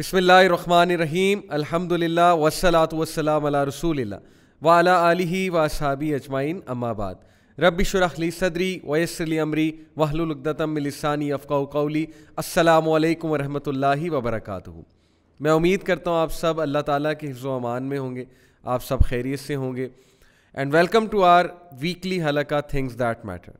बसमीम अलहमदिल्ला वसलात वसलाम अला रसूल वाला आलि व साबी अजमाइन अम्माबाद रबी शरखली सदरी वयसली अमरी वहलुलगदतमिलसानी कौली असलकम वरहमल वबरक मैं उम्मीद करता हूँ आप सब अल्लाह ताला के हिफ्ज़ अमान में होंगे आप सब खैरियत से होंगे and welcome to our weekly हलका थिंग्स दैट मैटर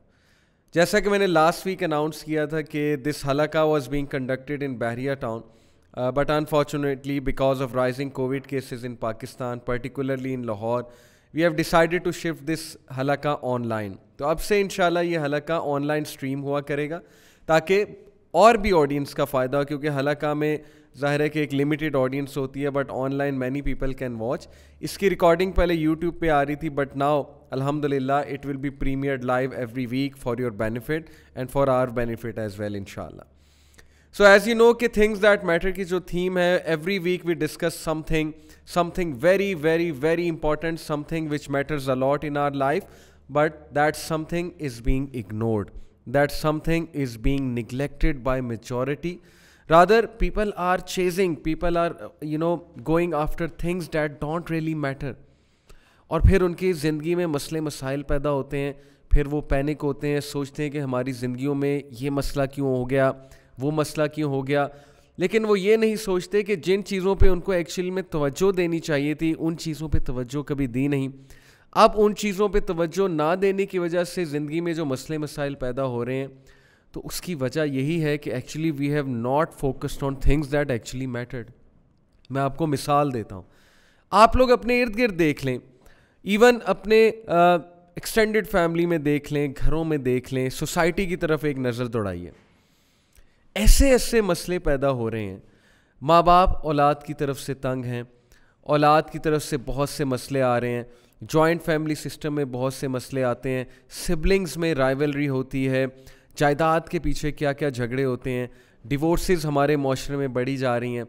जैसा कि मैंने लास्ट वीक अनाउंस किया था कि दिस हलका was being conducted in Bahria town Uh, but unfortunately because of rising covid cases in pakistan particularly in lahore we have decided to shift this halaka online to ab se inshallah ye halaka online stream hua karega taaki aur bhi audience ka fayda ho kyunki halaka mein zahir limited audience hoti but online many people can watch iski recording pehle youtube pe aa but now alhamdulillah it will be premiered live every week for your benefit and for our benefit as well inshallah so as you know कि things that matter की जो theme है every week we discuss something something very very very important something which matters a lot in our life but that something is being ignored that something is being neglected by maturity rather people are chasing people are you know going after things that don't really matter और फिर उनकी ज़िंदगी में मसले मसाइल पैदा होते हैं फिर वो पैनिक होते हैं सोचते हैं कि हमारी ज़िंदगियों में ये मसला क्यों हो गया वो मसला क्यों हो गया लेकिन वो ये नहीं सोचते कि जिन चीज़ों पे उनको एक्चुअल में तवज्जो देनी चाहिए थी उन चीज़ों पे तवज्जो कभी दी नहीं अब उन चीज़ों पे तवज्जो ना देने की वजह से ज़िंदगी में जो मसले मसाइल पैदा हो रहे हैं तो उसकी वजह यही है कि actually we have not focused on things that actually mattered मैं आपको मिसाल देता हूँ आप लोग अपने इर्द गिर्द देख लें इवन अपने एक्सटेंडेड फैमिली में देख लें घरों में देख लें सोसाइटी की तरफ एक नज़र दौड़ाइए ऐसे ऐसे मसले पैदा हो रहे हैं माँ बाप औलाद की तरफ से तंग हैं औलाद की तरफ से बहुत से मसले आ रहे हैं जॉइंट फैमिली सिस्टम में बहुत से मसले आते हैं सिबलिंग्स में राइवलरी होती है जायदाद के पीछे क्या क्या झगड़े होते हैं डिवोर्सेज हमारे माशरे में बढ़ी जा रही हैं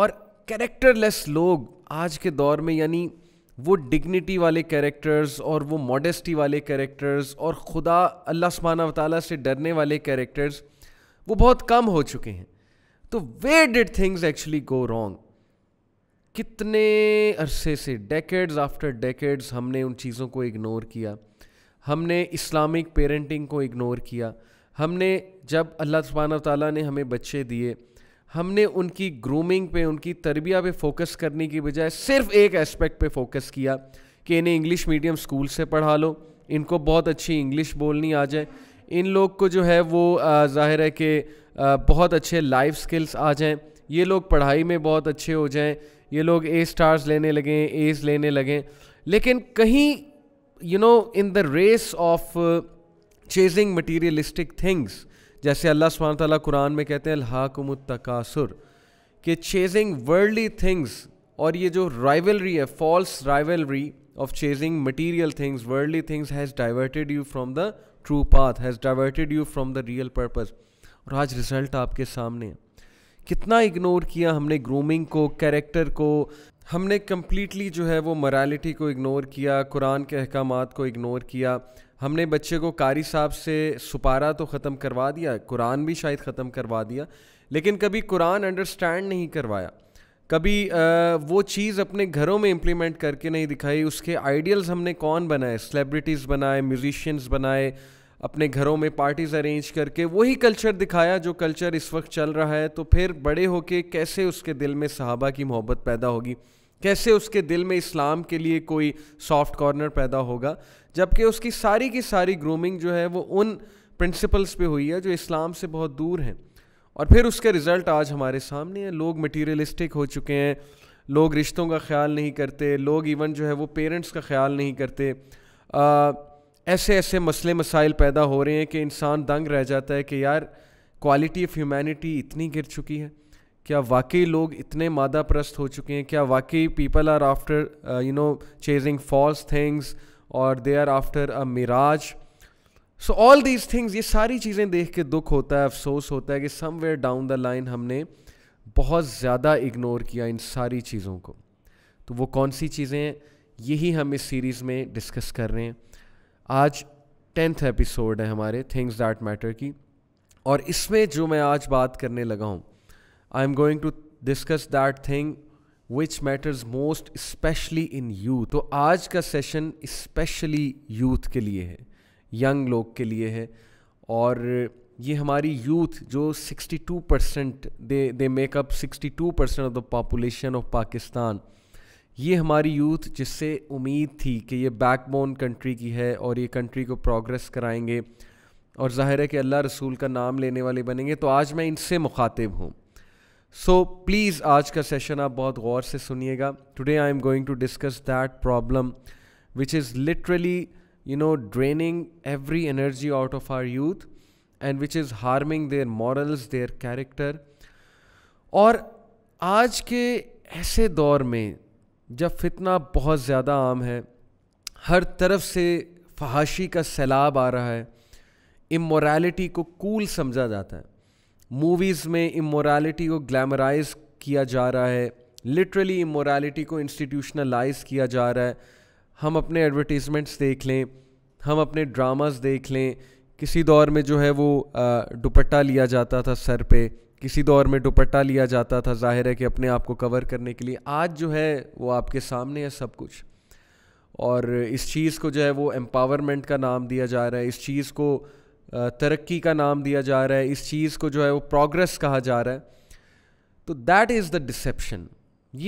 और कैरेक्टरलेस लोग आज के दौर में यानी वो डिग्निटी वाले कैरेक्टर्स और वो मॉडेस्टी वाले कैरेक्टर्स और खुदा अल्लाह सुबहाना वाली से डरने वाले कैरेक्टर्स वो बहुत कम हो चुके हैं तो where did things actually go wrong कितने अरसे से डेकेड्स आफ्टर डेकेड्स हमने उन चीज़ों को इग्नोर किया हमने इस्लामिक पेरेंटिंग को इग्नोर किया हमने जब अल्लाह सुबहाना ताली ने हमें बच्चे दिए हमने उनकी ग्रूमिंग पे उनकी तरबिया पे फोकस करने की बजाय सिर्फ एक एस्पेक्ट पे फोकस किया कि इन्हें इंग्लिश मीडियम स्कूल से पढ़ा लो इनको बहुत अच्छी इंग्लिश बोलनी आ जाए इन लोग को जो है वो ज़ाहिर है कि बहुत अच्छे लाइफ स्किल्स आ जाएं ये लोग पढ़ाई में बहुत अच्छे हो जाएं ये लोग ए स्टार्स लेने लगें एज लेने लगें लेकिन कहीं you know in the race of chasing materialistic things जैसे अल्लाह सुबह ताली कुरान में कहते हैं हाकुमत तकासुर कि चेजिंग वर्ल्डली थिंग्स और ये जो राइवलरी है false rivalry of chasing material things worldly things has diverted you from the true path has diverted you from the real purpose और आज रिजल्ट आपके सामने है कितना इग्नोर किया हमने ग्रूमिंग को कैरेक्टर को हमने कम्प्लीटली जो है वो मरालिटी को इग्नोर किया कुरान के अहकाम को इग्नोर किया हमने बच्चे को कारी साहब से सुपारा तो ख़त्म करवा दिया कुरान भी शायद ख़त्म करवा दिया लेकिन कभी कुरान अंडरस्टैंड नहीं करवाया कभी आ, वो चीज़ अपने घरों में इम्प्लीमेंट करके नहीं दिखाई उसके आइडियल्स हमने कौन बनाए सेलिब्रिटीज़ बनाए म्यूजिशियंस बनाए अपने घरों में पार्टीज अरेंज करके वही कल्चर दिखाया जो कल्चर इस वक्त चल रहा है तो फिर बड़े होके कैसे उसके दिल में सहाबा की मोहब्बत पैदा होगी कैसे उसके दिल में इस्लाम के लिए कोई सॉफ्ट कॉर्नर पैदा होगा जबकि उसकी सारी की सारी ग्रूमिंग जो है वो उन प्रिंसिपल्स पे हुई है जो इस्लाम से बहुत दूर हैं और फिर उसके रिज़ल्ट आज हमारे सामने हैं लोग मटीरियलिस्टिक हो चुके हैं लोग रिश्तों का ख्याल नहीं करते लोग इवन जो है वो पेरेंट्स का ख्याल नहीं करते आ, ऐसे ऐसे मसले मसाइल पैदा हो रहे हैं कि इंसान दंग रह जाता है कि यार क्वालिटी ऑफ ह्यूमैनिटी इतनी गिर चुकी है क्या वाकई लोग इतने मादा प्रस्त हो चुके हैं क्या वाकई people are after you know chasing false things और they are after a mirage so all these things ये सारी चीज़ें देख के दुख होता है अफसोस होता है कि समवेयर डाउन द लाइन हमने बहुत ज़्यादा इग्नोर किया इन सारी चीज़ों को तो वो कौन सी चीज़ें हैं यही हम इस सीरीज़ में डिस्कस कर रहे हैं आज टेंथ एपिसोड है हमारे थिंग्स दैट मैटर की और इसमें जो मैं आज बात करने लगा हूँ I am going to discuss that thing which matters most specially in youth तो आज का सेशन स्पेशली यूथ के लिए है यंग लोग के लिए है और ये हमारी यूथ जो 62 percent they they make up 62 percent of the population of Pakistan ये हमारी यूथ जिससे उम्मीद थी कि ये बैकबोन कंट्री की है और ये कंट्री को प्रोग्रेस कराएंगे और जाहिर है कि अल्लाह रसूल का नाम लेने वाले बनेंगे तो आज मैं इनसे मुखातिब हूँ सो प्लीज़ आज का सेशन आप बहुत गौर से सुनिएगा today I am going to discuss that problem which is literally you know draining every energy out of our youth and which is harming their morals their character और आज के ऐसे दौर में जब फितना बहुत ज़्यादा आम है हर तरफ से फहाशी का सैलाब आ रहा है इमोरालिटी को कूल समझा जाता है मूवीज़ में इमोरालिटी को ग्लैमराइज किया जा रहा है लिटरली इमोरालिटी को इंस्टीट्यूशनलाइज किया जा रहा है हम अपने एडवर्टीज़मेंट्स देख लें हम अपने ड्रामास देख लें किसी दौर में जो है वो दुपट्टा लिया जाता था सर पे किसी दौर में दुपट्टा लिया जाता था जाहिर है कि अपने आप को कवर करने के लिए आज जो है वो आपके सामने है सब कुछ और इस चीज़ को जो है वो एम्पावरमेंट का नाम दिया जा रहा है इस चीज़ को तरक्की का नाम दिया जा रहा है इस चीज़ को जो है वो प्रोग्रेस कहा जा रहा है तो दैट इज़ द डिसेप्शन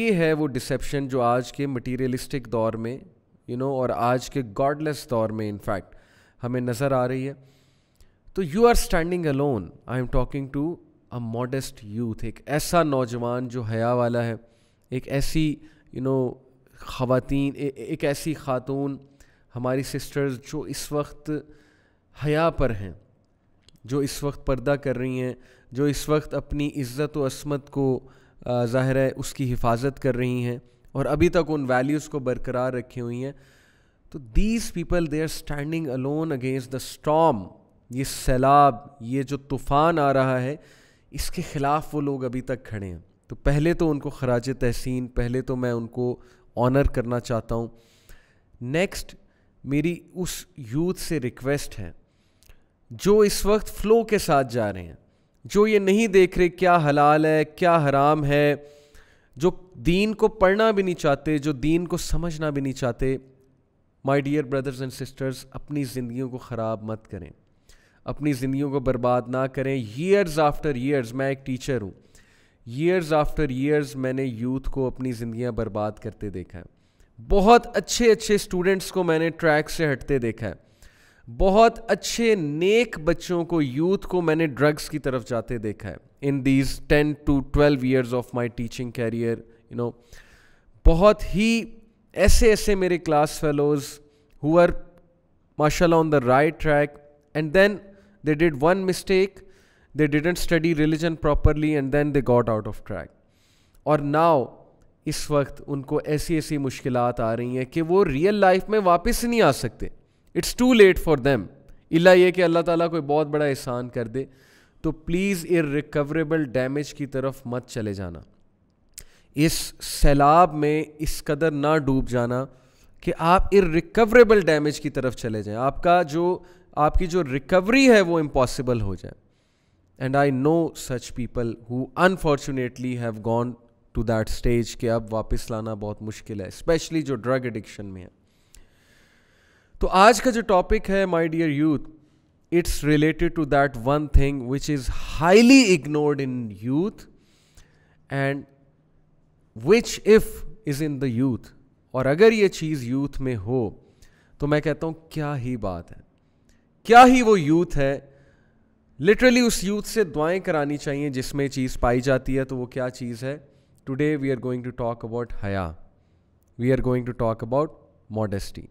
ये है वो डिसेप्शन जो आज के मटीरियलिस्टिक दौर में यू you नो know, और आज के गॉडलेस दौर में इनफैक्ट हमें नज़र आ रही है तो you are standing alone I am talking to a modest youth एक ऐसा नौजवान जो हया वाला है एक ऐसी यू नो ख़वातीन एक ऐसी ख़ातून हमारी सिस्टर्स जो इस वक्त हया पर हैं जो इस वक्त पर्दा कर रही हैं जो इस वक्त अपनी इज़्ज़त व असमत को ज़ाहिर है उसकी हिफाजत कर रही हैं और अभी तक उन वैल्यूज़ को बरकरार रखी हुई हैं तो these people they are standing alone against the storm ये सैलाब ये जो तूफ़ान आ रहा है इसके ख़िलाफ़ वो लोग अभी तक खड़े हैं तो पहले तो उनको खराज तहसीन पहले तो मैं उनको ऑनर करना चाहता हूँ नेक्स्ट मेरी उस यूथ से रिक्वेस्ट है जो इस वक्त फ़्लो के साथ जा रहे हैं जो ये नहीं देख रहे क्या हलाल है क्या हराम है जो दीन को पढ़ना भी नहीं चाहते जो दीन को समझना भी नहीं चाहते my dear brothers and sisters अपनी ज़िंदगियों को ख़राब मत करें अपनी ज़िंदगी को बर्बाद ना करें ईयर्स आफ्टर ईयर्स मैं एक टीचर हूँ ईयर्स आफ्टर ईयर्स मैंने यूथ को अपनी ज़िंदियाँ बर्बाद करते देखा है बहुत अच्छे अच्छे स्टूडेंट्स को मैंने ट्रैक से हटते देखा है बहुत अच्छे नेक बच्चों को यूथ को मैंने ड्रग्स की तरफ जाते देखा है in these ten to twelve years of my teaching career you know बहुत ही ऐसे ऐसे मेरे क्लास फेलोज़ हु आर माशाल्लाह on the right track and then They did one mistake, they didn't study religion properly, and then they got out of track. और now इस वक्त उनको ऐसी ऐसी मुश्किल आ रही हैं कि वो रियल लाइफ में वापस नहीं आ सकते it's too late for them इला ये कि अल्लाह ताला कोई बहुत बड़ा एहसान कर दे तो प्लीज़ इरिकवरेबल डैमेज की तरफ मत चले जाना इस सैलाब में इस कदर ना डूब जाना कि आप इर रिकवरेबल डैमेज की तरफ चले जाएं आपका जो आपकी जो रिकवरी है वो इम्पॉसिबल हो जाए and I know such people who unfortunately have gone to that stage कि अब वापस लाना बहुत मुश्किल है स्पेशली जो ड्रग एडिक्शन में है तो आज का जो टॉपिक है my dear youth it's related to that one thing which is highly ignored in youth and which if is in the youth और अगर ये चीज़ यूथ में हो तो मैं कहता हूँ क्या ही बात है क्या ही वो यूथ है लिटरली उस यूथ से दुआएं करानी चाहिए जिसमें चीज़ पाई जाती है तो वो क्या चीज़ है today we are going to talk about हया we are going to talk about modesty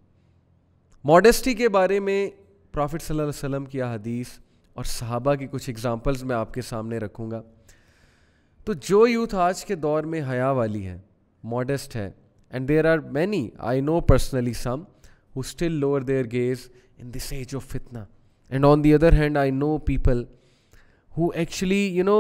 modesty के बारे में प्रॉफिट सल्लल्लाहु वसल्लम की हदीस और सहाबा की कुछ एग्जांपल्स मैं आपके सामने रखूँगा तो जो यूथ आज के दौर में हया वाली है मॉडेस्ट है and there are many I know personally some who still lower their gaze in this age of fitna. And on the other hand, I know people who actually, you know,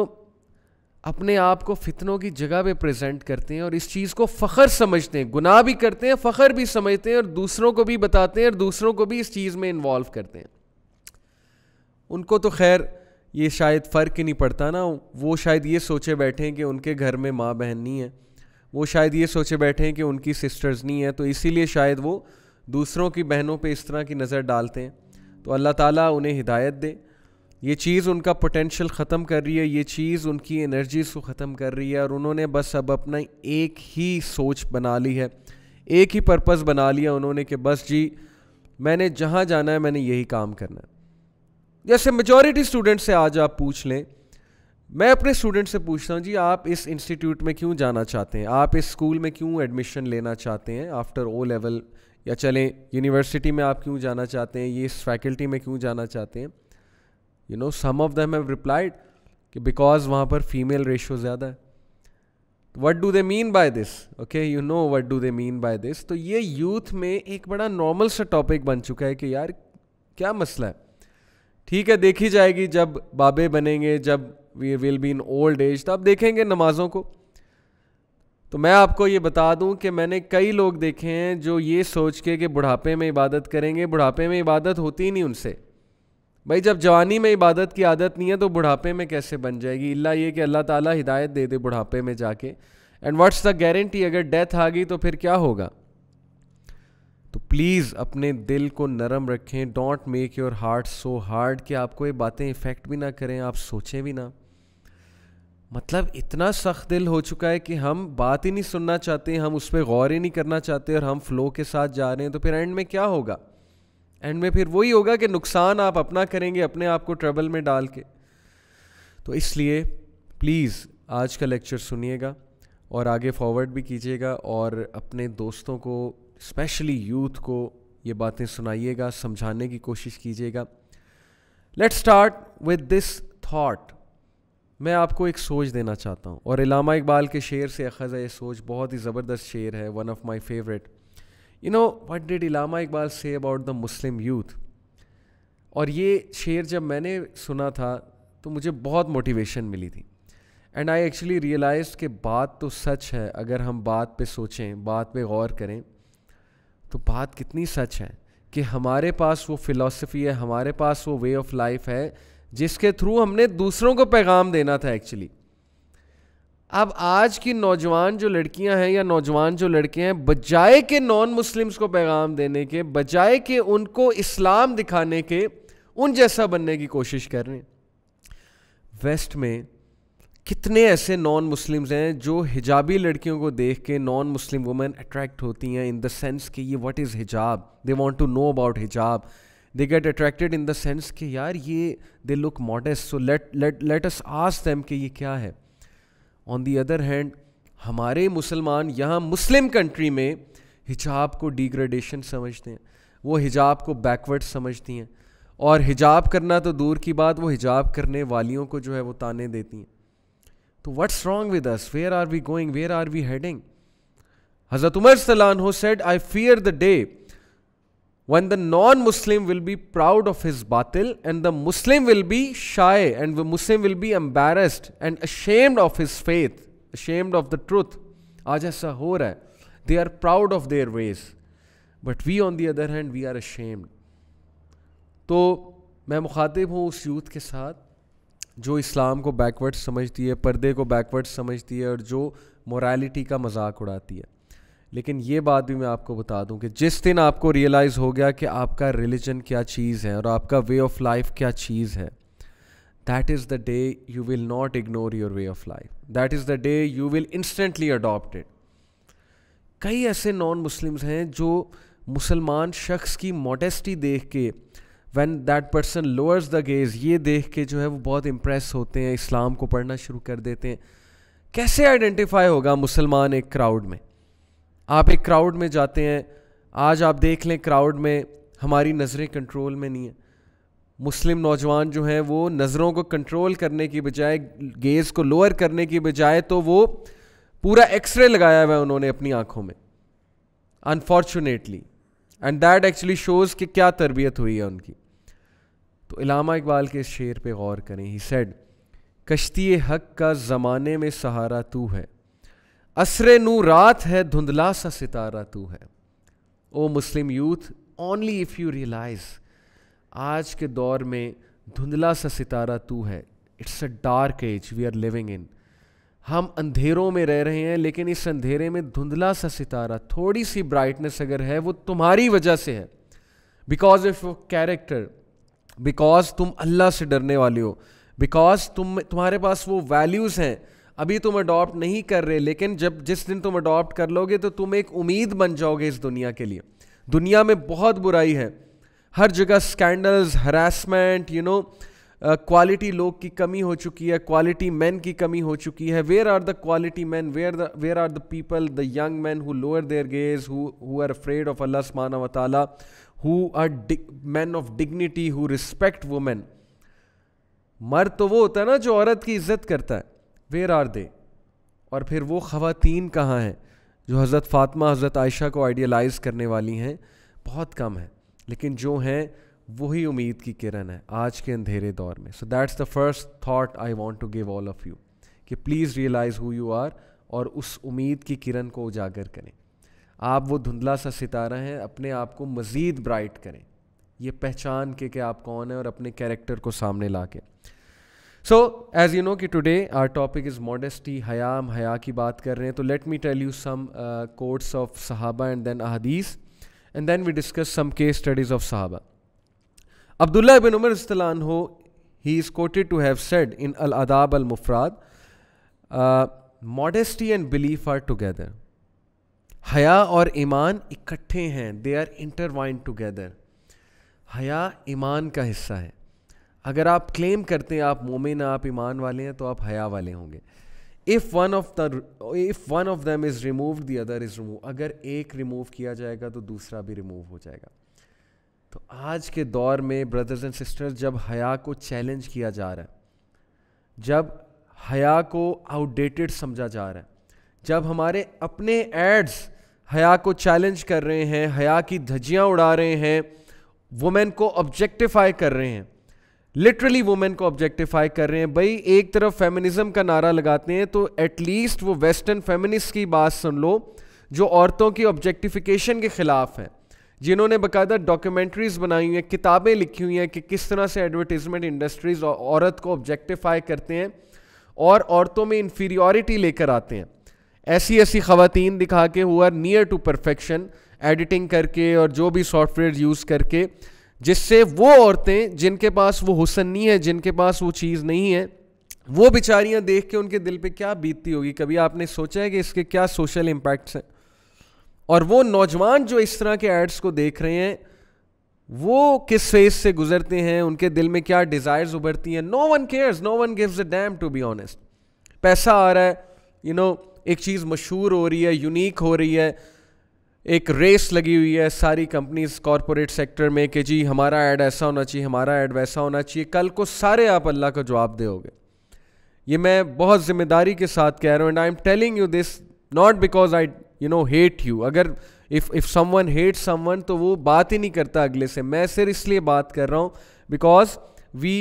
अपने आप को फितनों की जगह पे present करते हैं और इस चीज़ को फ़खर समझते हैं गुनाह भी करते हैं फ़खर भी समझते हैं और दूसरों को भी बताते हैं और दूसरों को भी इस चीज़ में इन्वॉल्व करते हैं उनको तो खैर ये शायद फ़र्क ही नहीं पड़ता ना वो शायद ये सोचे बैठे हैं कि उनके घर में माँ बहन नहीं है वो शायद ये सोचे बैठे हैं कि उनकी सिस्टर्स नहीं है तो इसीलिए शायद वो दूसरों की बहनों पे इस तरह की नज़र डालते हैं तो अल्लाह ताला उन्हें हिदायत दे ये चीज़ उनका पोटेंशल ख़त्म कर रही है ये चीज़ उनकी एनर्जीज़ को ख़त्म कर रही है और उन्होंने बस अब अपना एक ही सोच बना ली है एक ही पर्पज़ बना लिया उन्होंने कि बस जी मैंने जहाँ जाना है मैंने यही काम करना है जैसे मेजॉरिटी स्टूडेंट से आज आप पूछ लें मैं अपने स्टूडेंट से पूछता हूँ जी आप इस इंस्टीट्यूट में क्यों जाना चाहते हैं आप इस स्कूल में क्यों एडमिशन लेना चाहते हैं आफ्टर ओ लेवल या चलें यूनिवर्सिटी में आप क्यों जाना चाहते हैं ये इस फैकल्टी में क्यों जाना चाहते हैं you know some of them have replied कि बिकॉज वहाँ पर फीमेल रेशो ज़्यादा है what do they mean by this okay you know what do they mean by this तो ये यूथ में एक बड़ा नॉर्मल सा टॉपिक बन चुका है कि यार क्या मसला है ठीक है देखी जाएगी जब बाबे बनेंगे जब we will be in old age तो आप देखेंगे नमाज़ों को तो मैं आपको ये बता दूं कि मैंने कई लोग देखे हैं जो ये सोच के कि बुढ़ापे में इबादत करेंगे बुढ़ापे में इबादत होती ही नहीं उनसे भाई जब जवानी में इबादत की आदत नहीं है तो बुढ़ापे में कैसे बन जाएगी इल्ला ये कि अल्लाह ताला हिदायत दे दे बुढ़ापे में जाके एंड व्हाट्स द गारंटी अगर डेथ आ गई तो फिर क्या होगा तो प्लीज़ अपने दिल को नरम रखें don't make your heart so hard कि आपको ये बातें इफ़ेक्ट भी ना करें आप सोचें भी ना मतलब इतना सख्त दिल हो चुका है कि हम बात ही नहीं सुनना चाहते हम उस पर गौर ही नहीं करना चाहते और हम फ्लो के साथ जा रहे हैं तो फिर एंड में क्या होगा एंड में फिर वही होगा कि नुकसान आप अपना करेंगे अपने आप को ट्रबल में डाल के तो इसलिए प्लीज़ आज का लेक्चर सुनिएगा और आगे फॉरवर्ड भी कीजिएगा और अपने दोस्तों को स्पेशली यूथ को ये बातें सुनाइएगा समझाने की कोशिश कीजिएगा let's start with this thought मैं आपको एक सोच देना चाहता हूँ और इलामा इकबाल के शेर से अखज़ है ये सोच बहुत ही ज़बरदस्त शेर है one of my favourite you know what did Allama Iqbal say about the Muslim youth और ये शेर जब मैंने सुना था तो मुझे बहुत मोटिवेशन मिली थी एंड आई एक्चुअली रियलाइज कि बात तो सच है अगर हम बात पे सोचें बात पे गौर करें तो बात कितनी सच है कि हमारे पास वो फ़िलासफ़ी है हमारे पास वो वे ऑफ लाइफ है जिसके थ्रू हमने दूसरों को पैगाम देना था एक्चुअली अब आज की नौजवान जो लड़कियां हैं या नौजवान जो लड़के हैं बजाय के नॉन मुस्लिम्स को पैगाम देने के बजाय के उनको इस्लाम दिखाने के उन जैसा बनने की कोशिश कर रहे हैं वेस्ट में कितने ऐसे नॉन मुस्लिम्स हैं जो हिजाबी लड़कियों को देख के नॉन मुस्लिम वुमेन अट्रैक्ट होती हैं इन द सेंस कि ये what is hijab they want to know about hijab they get attracted in देंस कि यार ये they look modest so let let let us ask them कि ये क्या है ऑन दी अदर हैंड हमारे मुसलमान यहाँ मुस्लिम कंट्री में हिजाब को डिग्रेडेशन समझते हैं वो हिजाब को बैकवर्ड समझती हैं और हिजाब करना तो दूर की बात वो हिजाब करने वालियों को जो है वो ताने देती हैं तो what's wrong with us where are we going where are we heading Hazrat Umar सलान हो said I fear the day when the non-Muslim will be proud of his batil and the Muslim will be shy and the Muslim will be embarrassed and ashamed of his faith, ashamed of the truth. Aaj aisa ho raha They are proud of their ways. But we on the other hand, we are ashamed. तो मैं मुखातिब हूँ उस youth के साथ जो इस्लाम को backward समझती है पर्दे को बैकवर्ड समझती है और जो मोरालिटी का मजाक उड़ाती है लेकिन ये बात भी मैं आपको बता दूं कि जिस दिन आपको रियलाइज़ हो गया कि आपका रिलीजन क्या चीज़ है और आपका वे ऑफ लाइफ क्या चीज़ है that is the day you will not ignore your way of life that is the day you will instantly adopted कई ऐसे नॉन मुस्लिम्स हैं जो मुसलमान शख्स की मोडेस्टी देख के when that person lowers the gaze ये देख के जो है वो बहुत इम्प्रेस होते हैं इस्लाम को पढ़ना शुरू कर देते हैं कैसे आइडेंटिफाई होगा मुसलमान एक क्राउड में आप एक क्राउड में जाते हैं आज आप देख लें क्राउड में हमारी नज़रें कंट्रोल में नहीं है मुस्लिम नौजवान जो हैं वो नज़रों को कंट्रोल करने की बजाय गेज़ को लोअर करने की बजाय तो वो पूरा एक्सरे लगाया हुआ है उन्होंने अपनी आंखों में unfortunately and that actually shows कि क्या तरबियत हुई है उनकी तो इलामा इकबाल के इस शेर पे गौर करें ही सेड कश्ती हक का ज़माने में सहारा तू है असरे नू रात है धुंधला सा सितारा तू है ओ Muslim youth only if you realise आज के दौर में धुंधला सा सितारा तू है it's a dark age we are living in हम अंधेरों में रह रहे हैं लेकिन इस अंधेरे में धुंधला सा सितारा थोड़ी सी ब्राइटनेस अगर है वो तुम्हारी वजह से है because of your character because तुम अल्लाह से डरने वाले हो बिकॉज तुम तुम्हारे पास वो वैल्यूज़ हैं अभी तुम अडॉप्ट नहीं कर रहे लेकिन जब जिस दिन तुम अडॉप्ट कर लोगे तो तुम एक उम्मीद बन जाओगे इस दुनिया के लिए दुनिया में बहुत बुराई है हर जगह scandals harassment you know quality लोग की कमी हो चुकी है क्वालिटी मैन की कमी हो चुकी है where are the quality man where the where are the people the young man who lower their gaze who are afraid of Allah स्मान वाली who are man of dignity who respect women मर्द तो वो होता है ना जो औरत की इज्जत करता है वेयर आर दे और फिर वो ख़वातीन कहाँ हैं जो हज़रत फ़ातमा हज़रत आयशा को आइडियलाइज़ करने वाली हैं बहुत कम है लेकिन जो हैं वही उम्मीद की किरण है आज के अंधेरे दौर में so that's the first thought I want to give all of you कि please realise who you are और उस उम्मीद की किरण को उजागर करें आप वो धुंधला सा सितारा हैं अपने आप को मज़ीद ब्राइट करें ये पहचान के कि आप कौन हैं और अपने कैरेक्टर को सामने ला के सो एज यू नो कि today our topic is modesty हयाम हया की बात कर रहे हैं तो let me tell you some quotes of सहाबा एंड देन अहदीस and then we discuss some case studies of सहाबा अब्दुल्ला बिन उमर इस्तलान हो he is quoted to have said in अल अदाब अल मुफराद modesty and belief are together हया और ईमान इकट्ठे हैं दे आर इंटरवाइंड टुगेदर हया ईमान का हिस्सा है अगर आप क्लेम करते हैं आप मोमिन आप ईमान वाले हैं तो आप हया वाले होंगे if one of the if one of them is remove the other is remove अगर एक रिमूव किया जाएगा तो दूसरा भी रिमूव हो जाएगा तो आज के दौर में ब्रदर्स एंड सिस्टर्स जब हया को चैलेंज किया जा रहा है जब हया को आउटडेटेड समझा जा रहा है जब हमारे अपने एड्स हया को चैलेंज कर रहे हैं हया की धज्जियाँ उड़ा रहे हैं वुमेन को ऑब्जेक्टिफाई कर रहे हैं लिटरली वुमेन को ऑब्जेक्टिफाई कर रहे हैं भाई एक तरफ फेमिनिज्म का नारा लगाते हैं तो एटलीस्ट वो वेस्टर्न फेमिनिस्ट की बात सुन लो जो औरतों की ऑब्जेक्टिफिकेशन के ख़िलाफ़ हैं जिन्होंने बाकायदा डॉक्यूमेंट्रीज बनाई हुई हैं किताबें लिखी हुई हैं कि किस तरह से एडवर्टीजमेंट इंडस्ट्रीज और औरत को ऑब्जेक्टिफाई करते हैं और औरतों में इंफीरियोरिटी लेकर आते हैं ऐसी ऐसी खातन दिखा के हुआ नियर टू परफेक्शन एडिटिंग करके और जो भी सॉफ्टवेयर यूज़ करके जिससे वो औरतें जिनके पास वो हुसन नहीं है जिनके पास वो चीज़ नहीं है वो बेचारियां देख के उनके दिल पे क्या बीतती होगी कभी आपने सोचा है कि इसके क्या सोशल इम्पैक्ट्स हैं और वो नौजवान जो इस तरह के एड्स को देख रहे हैं वो किस फेज से गुजरते हैं उनके दिल में क्या डिज़ायर्स उभरती हैं no one cares no one gives a damn to be honest पैसा आ रहा है यू you नो know, एक चीज़ मशहूर हो रही है यूनिक हो रही है एक रेस लगी हुई है सारी कंपनीज कॉरपोरेट सेक्टर में कि जी हमारा ऐड ऐसा होना चाहिए हमारा ऐड वैसा होना चाहिए कल को सारे आप अल्लाह का जवाब दोगे ये मैं बहुत जिम्मेदारी के साथ कह रहा हूँ and I am telling you this not because I you know hate you अगर if if one hate one तो वो बात ही नहीं करता अगले से मैं सिर्फ इसलिए बात कर रहा हूँ बिकॉज वी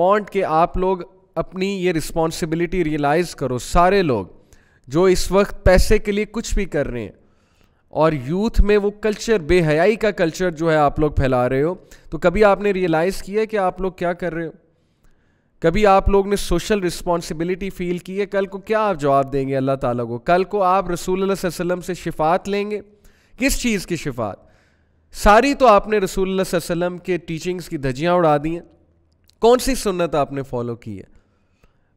वॉन्ट कि आप लोग अपनी ये रिस्पॉन्सिबिलिटी रियलाइज़ करो सारे लोग जो इस वक्त पैसे के लिए कुछ भी कर रहे हैं और यूथ में वो कल्चर बेहयाई का कल्चर जो है आप लोग फैला रहे हो तो कभी आपने रियलाइज़ किया कि आप लोग क्या कर रहे हो कभी आप लोग ने सोशल रिस्पॉन्सिबिलिटी फ़ील की है कल को क्या आप जवाब देंगे अल्लाह ताला को कल को आप रसूल वसम से शिफात लेंगे किस चीज़ की शिफात सारी तो आपने रसूल वसम के टीचिंग्स की धजियाँ उड़ा दी हैं कौन सी सुन्नत आपने फॉलो की है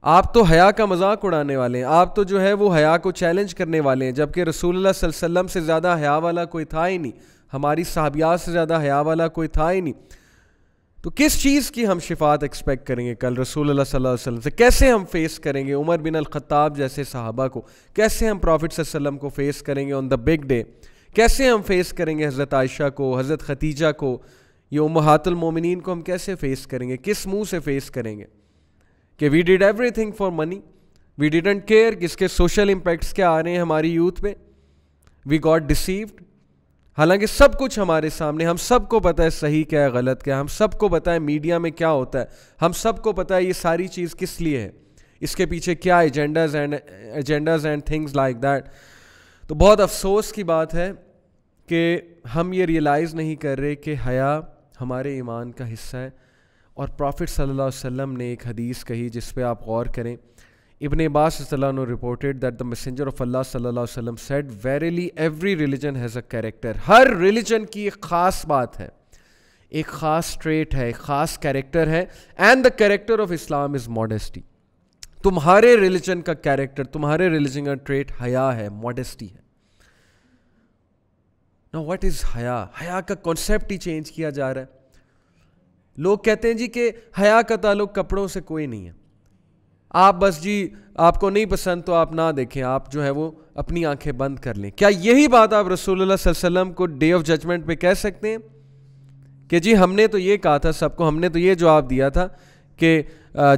आप तो हया का मजाक उड़ाने वाले हैं आप तो जो है वो हया को चैलेंज करने वाले हैं जबकि रसूलुल्लाह वसल्लम से ज़्यादा हया वाला कोई था ही नहीं हमारी साहबियात से ज़्यादा हया वाला कोई था ही नहीं तो किस चीज़ की हम शिफात एक्सपेक्ट करेंगे कल रसूल सल्लल्लाहु अलैहि वसल्लम से कैसे हम फेस करेंगे उमर बिन अलखताब जैसे साहबा को कैसे हम प्रॉफिट वसल्लम को फेस करेंगे ऑन द बिग डे कैसे हम फेस करेंगे हज़रत आयशा को हज़रत खतीजा को ये उमहातुलमोमिन को हम कैसे फेस करेंगे किस मुँह से फेस करेंगे कि we did everything for money we didn't care कि इसके सोशल इम्पैक्ट्स क्या आ रहे हैं हमारी यूथ में वी गॉट डिसीव्ड हालांकि सब कुछ हमारे सामने हम सबको पता है सही क्या है गलत क्या है हम सबको पता है मीडिया में क्या होता है हम सबको पता है ये सारी चीज़ किस लिए है इसके पीछे क्या agendas and agendas and things like that तो बहुत अफसोस की बात है कि हम ये रियलाइज़ नहीं कर रहे कि हया हमारे ईमान का हिस्सा है और प्रॉफिट सल्लल्लाहु अलैहि वसल्लम ने एक हदीस कही जिस पर आप गौर करें Ibn Abbas reported that the messenger of Allah सल्लल्लाहु अलैहि वसल्लम said verily every religion has a character हर रिलीजन की एक ख़ास बात है एक ख़ास ट्रेट है एक ख़ास कैरेक्टर है and the character of Islam is modesty तुम्हारे रिलीजन का कैरेक्टर तुम्हारे रिलीजन का ट्रेट हया है मॉडेस्टी है ना व्हाट इज़ हया हया का कॉन्सेप्ट ही चेंज किया जा रहा है लोग कहते हैं जी कि हया का ताल्लुक कपड़ों से कोई नहीं है आप बस जी आपको नहीं पसंद तो आप ना देखें आप जो है वो अपनी आंखें बंद कर लें क्या यही बात आप रसूलुल्लाह वसल्लम को डे ऑफ जजमेंट पे कह सकते हैं कि जी हमने तो ये कहा था सबको हमने तो ये जवाब दिया था कि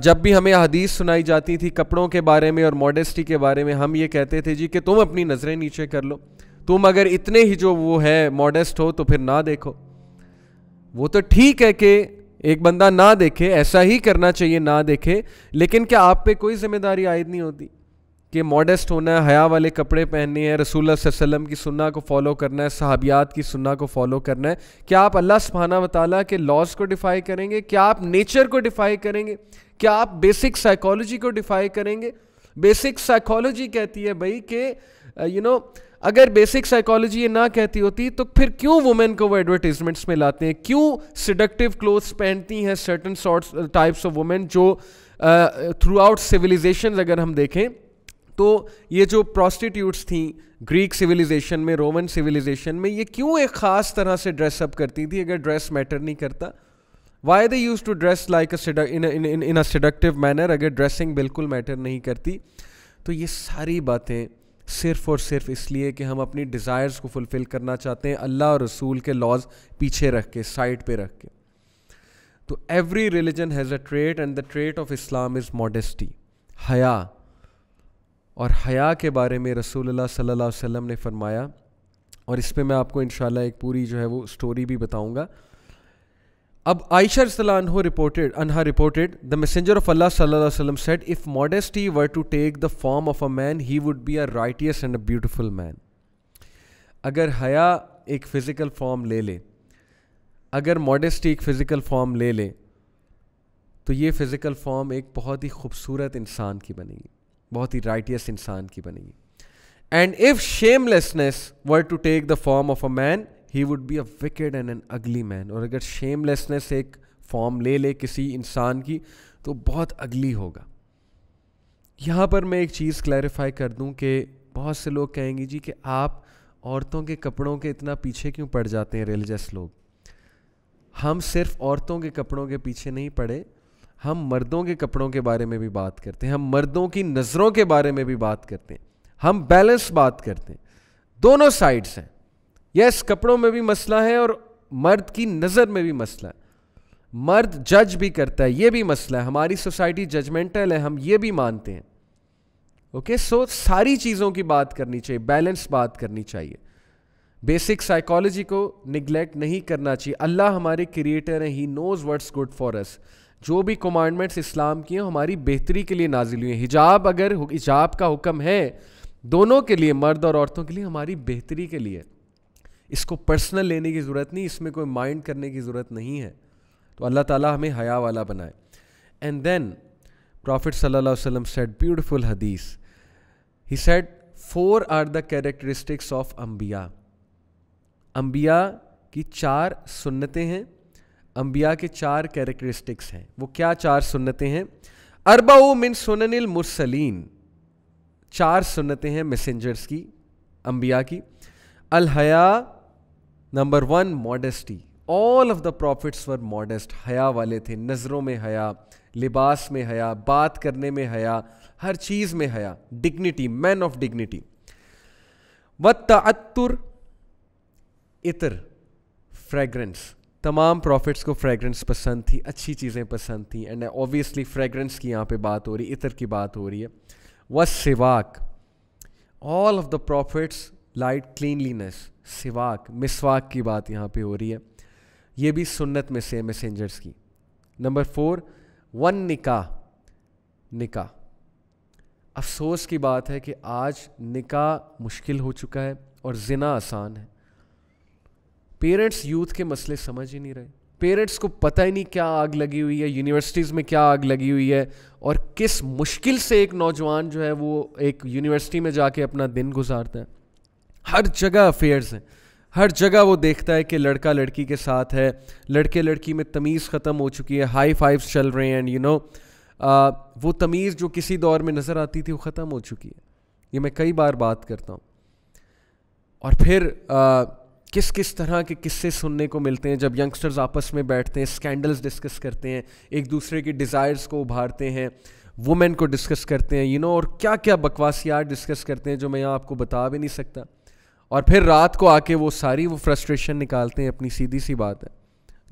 जब भी हमें हदीस सुनाई जाती थी कपड़ों के बारे में और मॉडेस्टी के बारे में हम ये कहते थे जी कि तुम अपनी नज़रें नीचे कर लो तुम अगर इतने ही जो वो है मॉडेस्ट हो तो फिर ना देखो वो तो ठीक है कि एक बंदा ना देखे ऐसा ही करना चाहिए ना देखे लेकिन क्या आप पे कोई जिम्मेदारी आयद नहीं होती कि मॉडेस्ट होना है हया वाले कपड़े पहनने हैं रसूल वसम की सुन्ना को फॉलो करना है सहाबियात की सुन्ना को फॉलो करना है क्या आप अल्लाह सुबहाना वाली के लॉज को डिफाई करेंगे क्या आप नेचर को डिफाई करेंगे क्या आप बेसिक साइकोलॉजी को डिफाई करेंगे बेसिक साइकोलॉजी कहती है भाई कि यू uh, नो अगर बेसिक साइकोलॉजी ये ना कहती होती तो फिर क्यों वुमेन को वो एडवर्टीजमेंट्स में लाते हैं क्यों सिडक्टिव क्लोथ्स पहनती हैं certain sorts types of women जो थ्रू आउट सिविलाइजेशन अगर हम देखें तो ये जो प्रॉस्टिट्यूट्स थी ग्रीक सिविलाइजेशन में रोमन सिविलाइजेशन में ये क्यों एक ख़ास तरह से ड्रेसअप करती थी अगर ड्रेस मैटर नहीं करता why they use to dress like in a seductive manner अगर ड्रेसिंग बिल्कुल मैटर नहीं करती तो ये सारी बातें सिर्फ और सिर्फ इसलिए कि हम अपनी डिज़ायर्स को फुलफ़िल करना चाहते हैं अल्लाह और रसूल के लॉज पीछे रख के साइड पे रख के तो every religion has a trait and the trait of Islam is modesty हया और हया के बारे में रसूल सल्लल्लाहु अलैहि वसल्लम ने फरमाया और इस पर मैं आपको इन एक पूरी जो है वो स्टोरी भी बताऊँगा Ab Aisha Anhu reported, Anha reported, the Messenger of Allah وسلم, said, If modesty were to take the form of a man, he would be a righteous and a beautiful man. Agar haya ek physical form lele, agar modesty physical form lele, to ye physical form ek pohati khubsurat insan ki banegi, pohati righteous insan ki And if shamelessness were to take the form of a man, he would be a wicked and an ugly man और अगर shamelessness एक form ले ले किसी इंसान की तो बहुत अगली होगा यहाँ पर मैं एक चीज़ क्लैरिफाई कर दूँ कि बहुत से लोग कहेंगे जी कि आप औरतों के कपड़ों के इतना पीछे क्यों पड़ जाते हैं रिलीजस लोग हम सिर्फ औरतों के कपड़ों के पीछे नहीं पड़े हम मर्दों के कपड़ों के बारे में भी बात करते हैं हम मर्दों की नज़रों के बारे में भी बात करते हैं हम बैलेंस बात करते हैं दोनों साइड्स हैं यस कपड़ों में भी मसला है और मर्द की नज़र में भी मसला है मर्द जज भी करता है ये भी मसला है हमारी सोसाइटी जजमेंटल है हम ये भी मानते हैं ओके okay, सो so, सारी चीज़ों की बात करनी चाहिए बैलेंस बात करनी चाहिए बेसिक साइकोलॉजी को निगलेक्ट नहीं करना चाहिए अल्लाह हमारे क्रिएटर हैं he knows what's good for us जो भी कमांडमेंट्स इस्लाम की हैं हमारी बेहतरी के लिए नाजिल हुए हैं हिजाब अगर हिजाब का हुक्म है दोनों के लिए मर्द और औरतों के लिए हमारी बेहतरी के लिए इसको पर्सनल लेने की ज़रूरत नहीं इसमें कोई माइंड करने की ज़रूरत नहीं है तो अल्लाह ताला हमें हया वाला बनाए एंड देन प्रॉफिट सल्लल्लाहु अलैहि वसल्लम सेड ब्यूटीफुल हदीस he said four are the characteristics of अम्बिया अम्बिया की चार सुन्नतें हैं अम्बिया के चार कैरेक्टरिस्टिक्स हैं वो क्या चार सुन्नतें हैं अरबा मिन सुननिल मुरसलीन चार सुन्नतें हैं मैसेंजर्स की अम्बिया की Al number one modesty all of the the were modest हया वाले थे नज़रों में हया लिबास में हया बात करने में हया हर चीज़ में हया डिग्निटी मैन ऑफ डिग्निटी व तअतुर इतर फ्रेगरेंस तमाम प्रॉफिट्स को फ्रेगरेंस पसंद थी अच्छी चीज़ें पसंद थी एंड ऑब्वियसली फ्रेगरेंस की यहाँ पे बात हो रही इतर की बात हो रही है व सिवाक all of the prophets like cleanliness सिवाक मिसवाक की बात यहाँ पे हो रही है ये भी सुन्नत में से मैसेंजर्स की नंबर फोर वन निका निका अफसोस की बात है कि आज निका मुश्किल हो चुका है और ज़िना आसान है पेरेंट्स यूथ के मसले समझ ही नहीं रहे पेरेंट्स को पता ही नहीं क्या आग लगी हुई है यूनिवर्सिटीज़ में क्या आग लगी हुई है और किस मुश्किल से एक नौजवान जो है वो एक यूनिवर्सिटी में जाके अपना दिन गुजारता है हर जगह अफेयर्स हैं हर जगह वो देखता है कि लड़का लड़की के साथ है लड़के लड़की में तमीज़ ख़त्म हो चुकी है हाई फाइव्स चल रहे हैं एंड यू नो वो तमीज़ जो किसी दौर में नज़र आती थी वो ख़त्म हो चुकी है ये मैं कई बार बात करता हूँ और फिर आ, किस किस तरह के किस्से सुनने को मिलते हैं जब यंगस्टर्स आपस में बैठते हैं स्कैंडल्स डिस्कस करते हैं एक दूसरे की डिज़ायर्स को उभारते हैं वुमेन को डिस्कस करते हैं यू you नो know, और क्या क्या बकवासियात डिस्कस करते हैं जो मैं यहाँ आपको बता भी नहीं सकता और फिर रात को आके वो सारी वो फ्रस्ट्रेशन निकालते हैं अपनी सीधी सी बात है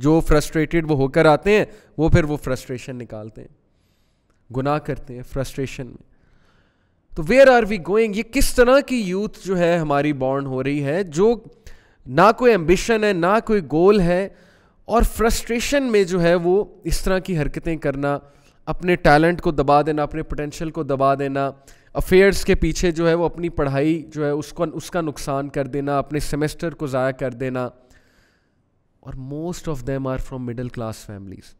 जो फ्रस्ट्रेटेड वो होकर आते हैं वो फिर वो फ्रस्ट्रेशन निकालते हैं गुनाह करते हैं फ्रस्ट्रेशन में तो वेयर आर वी गोइंग ये किस तरह की यूथ जो है हमारी बॉन्ड हो रही है जो ना कोई एम्बिशन है ना कोई गोल है और फ्रस्ट्रेशन में जो है वो इस तरह की हरकतें करना अपने टैलेंट को दबा देना अपने पोटेंशियल को दबा देना अफेयर्स के पीछे जो है वो अपनी पढ़ाई जो है उसको उसका नुकसान कर देना अपने सेमेस्टर को ज़ाया कर देना और most of them are from middle class families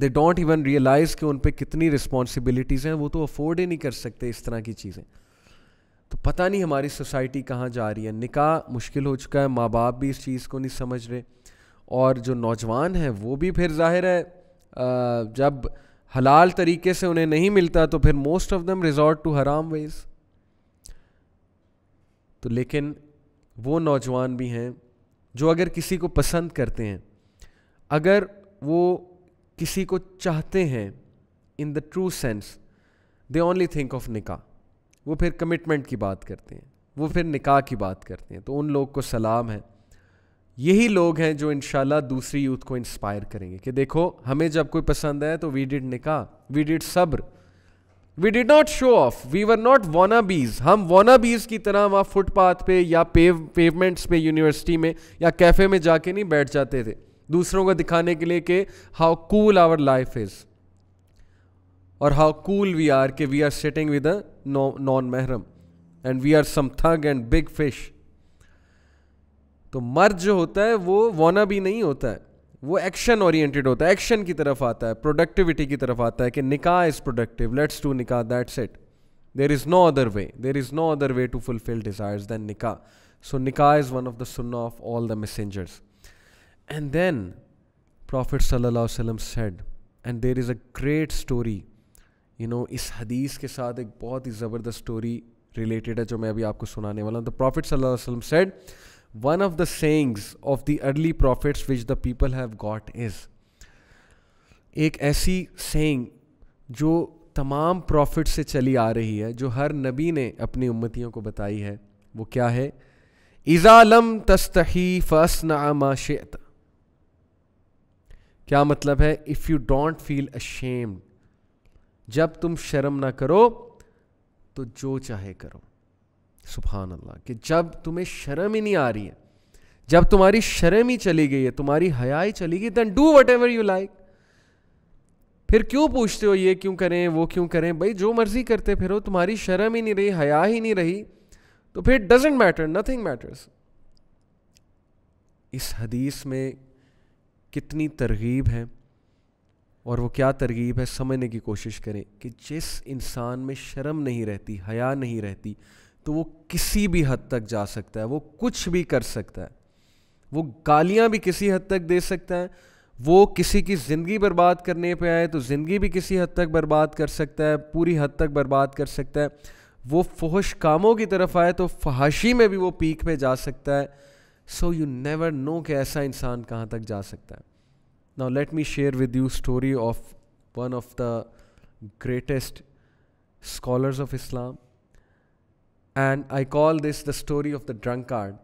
they don't even realise कि उन पर कितनी रिस्पॉन्सिबिलिटीज़ हैं वो तो अफोर्ड ही नहीं कर सकते इस तरह की चीज़ें तो पता नहीं हमारी सोसाइटी कहाँ जा रही है निकाह मुश्किल हो चुका है माँ बाप भी इस चीज़ को नहीं समझ रहे और जो नौजवान हैं वो भी फिर जाहिर है जब हलाल तरीके से उन्हें नहीं मिलता तो फिर most of them resort to हराम वेज तो लेकिन वो नौजवान भी हैं जो अगर किसी को पसंद करते हैं अगर वो किसी को चाहते हैं in the true sense they only think of निका वो फिर कमिटमेंट की बात करते हैं वो फिर निकाह की बात करते हैं तो उन लोग को सलाम है यही लोग हैं जो इन दूसरी यूथ को इंस्पायर करेंगे कि देखो हमें जब कोई पसंद आया तो वी डिड निका वी डिड सब्र we did not show off we were not wannabes हम वोना बीज की तरह वहाँ फुटपाथ पे या पेव पेवमेंट्स पे यूनिवर्सिटी में या कैफ़े में जाके नहीं बैठ जाते थे दूसरों को दिखाने के लिए कि how cool our life is और हाउ कूल वी आर के we are sitting with a non महरम and we are some thug and big fish तो मर्द जो होता है वो वोना भी नहीं होता है वो एक्शन ओरिएंटेड होता है एक्शन की तरफ आता है प्रोडक्टिविटी की तरफ आता है कि निकाह इज़ प्रोडक्टिव लेट्स टू निकाह that's it there is no other way there is no other way to fulfil desires than निकाह सो निकाह इज़ वन ऑफ द सुन of all the messengers and then prophet सल्लाम said and there is a great story you know इस हदीस के साथ एक बहुत ही ज़बरदस्त स्टोरी रिलेटेड है जो मैं अभी आपको सुनाने वाला हूँ द प्रॉफिट सल्लाम said one of the sayings of the early prophets which the people have got is एक ऐसी सेंग जो तमाम प्रॉफिट से चली आ रही है जो हर नबी ने अपनी उम्मतियों को बताई है वो क्या है इज़ालम तस्तही फस नामाशेत क्या मतलब है if you don't feel ashamed जब तुम शर्म ना करो तो जो चाहे करो सुबहान अल्लाह कि जब तुम्हें शर्म ही नहीं आ रही है जब तुम्हारी शर्म ही चली गई है तुम्हारी हया ही चली गई then do whatever you like फिर क्यों पूछते हो ये क्यों करें वो क्यों करें भाई जो मर्जी करते फिर हो तुम्हारी शर्म ही नहीं रही हया ही नहीं रही तो फिर डजेंट मैटर नथिंग मैटर्स इस हदीस में कितनी तरगीब है और वो क्या तरगीब है समझने की कोशिश करें कि जिस इंसान में शर्म नहीं रहती हया नहीं रहती तो वो किसी भी हद तक जा सकता है वो कुछ भी कर सकता है वो गालियां भी किसी हद तक दे सकता है वो किसी की ज़िंदगी बर्बाद करने पे आए तो ज़िंदगी भी किसी हद तक बर्बाद कर सकता है पूरी हद तक बर्बाद कर सकता है वो फोहश कामों की तरफ आए तो फहाशी में भी वो पीक पे जा सकता है सो यू नेवर नो कि ऐसा इंसान कहाँ तक जा सकता है now let me share with you story of one of the greatest scholars of Islam and I call this the story of the drunkard.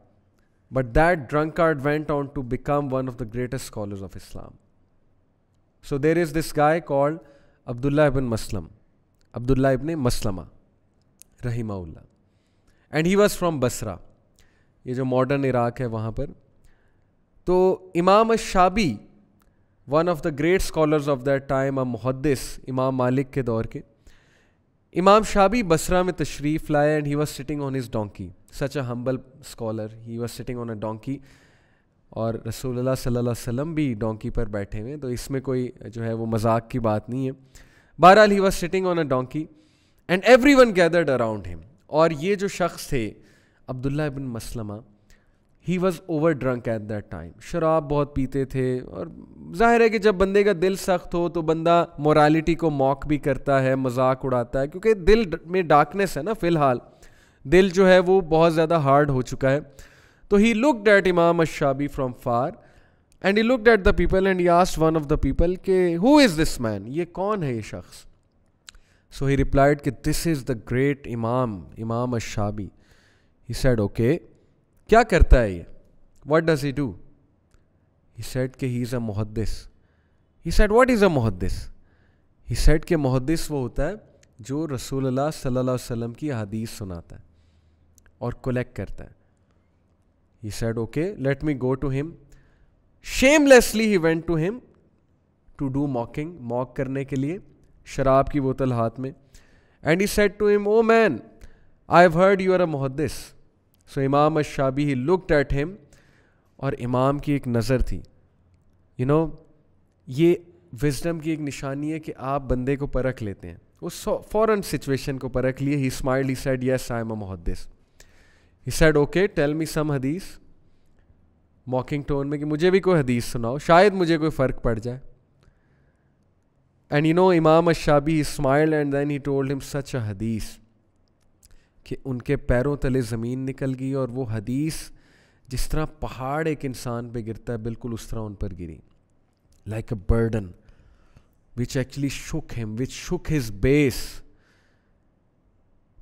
But that drunkard went on to become one of the greatest scholars of Islam. So there is this guy called Abdullah ibn Maslam, Abdullah ibn Maslama, Rahimahullah. And he was from Basra. ये जो modern Iraq है वहाँ पर तो Imam Shabi one of the great scholars of that time a मुहदस इमाम मालिक के दौर के इमाम Shabi Basra mein tashreef laya and he was sitting on his donkey. Such a humble scholar. He was sitting on a donkey. और रसूलुल्लाह सल्लल्लाहु अलैहि वसल्लम भी डोंकी पर बैठे हुए तो इसमें कोई जो है वो मजाक की बात नहीं है बहरहाल he was sitting on a donkey and everyone gathered around him और ये जो शख्स थे Abdullah Ibn Maslama he was over drunk at that time शराब बहुत पीते थे और जाहिर है कि जब बंदे का दिल सख्त हो तो बंदा मोरालिटी को मॉक भी करता है मजाक उड़ाता है क्योंकि दिल में डार्कनेस है ना फ़िलहाल दिल जो है वो बहुत ज़्यादा हार्ड हो चुका है तो ही look at Imam Ashabi from far and he look at the people and asked one of the people के हु इज़ दिस मैन ये कौन है ये शख्स सो ही रिप्लाइड कि this is the great Imam Imam Ashabi he said okay क्या करता है ये what does he do he said के ही इज़ अ मुहदस he said what is a मुहदस ही सेट के मुहदस वो होता है जो रसूल सल्लल्लाहु अलैहि वसल्लम की हदीस सुनाता है और कलेक्ट करता है he said okay let me go to him shamelessly he went to him to do mocking mock करने के लिए शराब की बोतल हाथ में and he said to him O man I have heard you are a मुहदस so Imam Ashabi he looked at him और इमाम की एक नज़र थी यू you नो know, ये विजडम की एक निशानी है कि आप बंदे को परख लेते हैं उस फॉरन सिचुएशन को परख लिए he smile he said yes I am a मुहदस he said okay tell me some हदीस मॉकिंग टोन में कि मुझे भी कोई हदीस सुनाओ शायद मुझे कोई फ़र्क पड़ जाए and you know Imam Ashabi he smile and then he told him such a हदीस कि उनके पैरों तले ज़मीन निकल गई और वो हदीस जिस तरह पहाड़ एक इंसान पे गिरता है बिल्कुल उस तरह उन पर गिरी like a burden which actually shook him which shook his base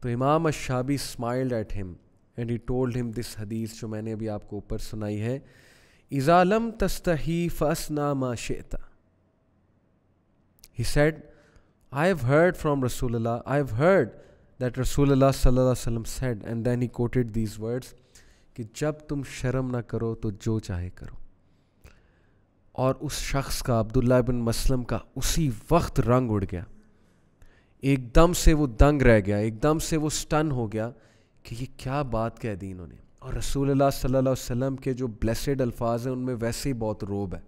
तो Imam Ashabi smiled at him and he told him this हदीस जो मैंने अभी आपको ऊपर सुनाई है इज़ालम तस्तही फस नामा शेता he said I have heard from रसूल आई हैव हर्ड दैट रसूल said and then he quoted these words कि जब तुम शर्म ना करो तो जो चाहे करो और उस शख्स का अब्दुल्ला बिन मसलम का उसी वक्त रंग उड़ गया एकदम से वो दंग रह गया एकदम से वो स्टन हो गया कि ये क्या बात कह दी इन्होंने और रसूल सल्लल्लाहु अलैहि वसल्लम के जो ब्लेसड अल्फाज हैं उनमें वैसे ही बहुत रोब है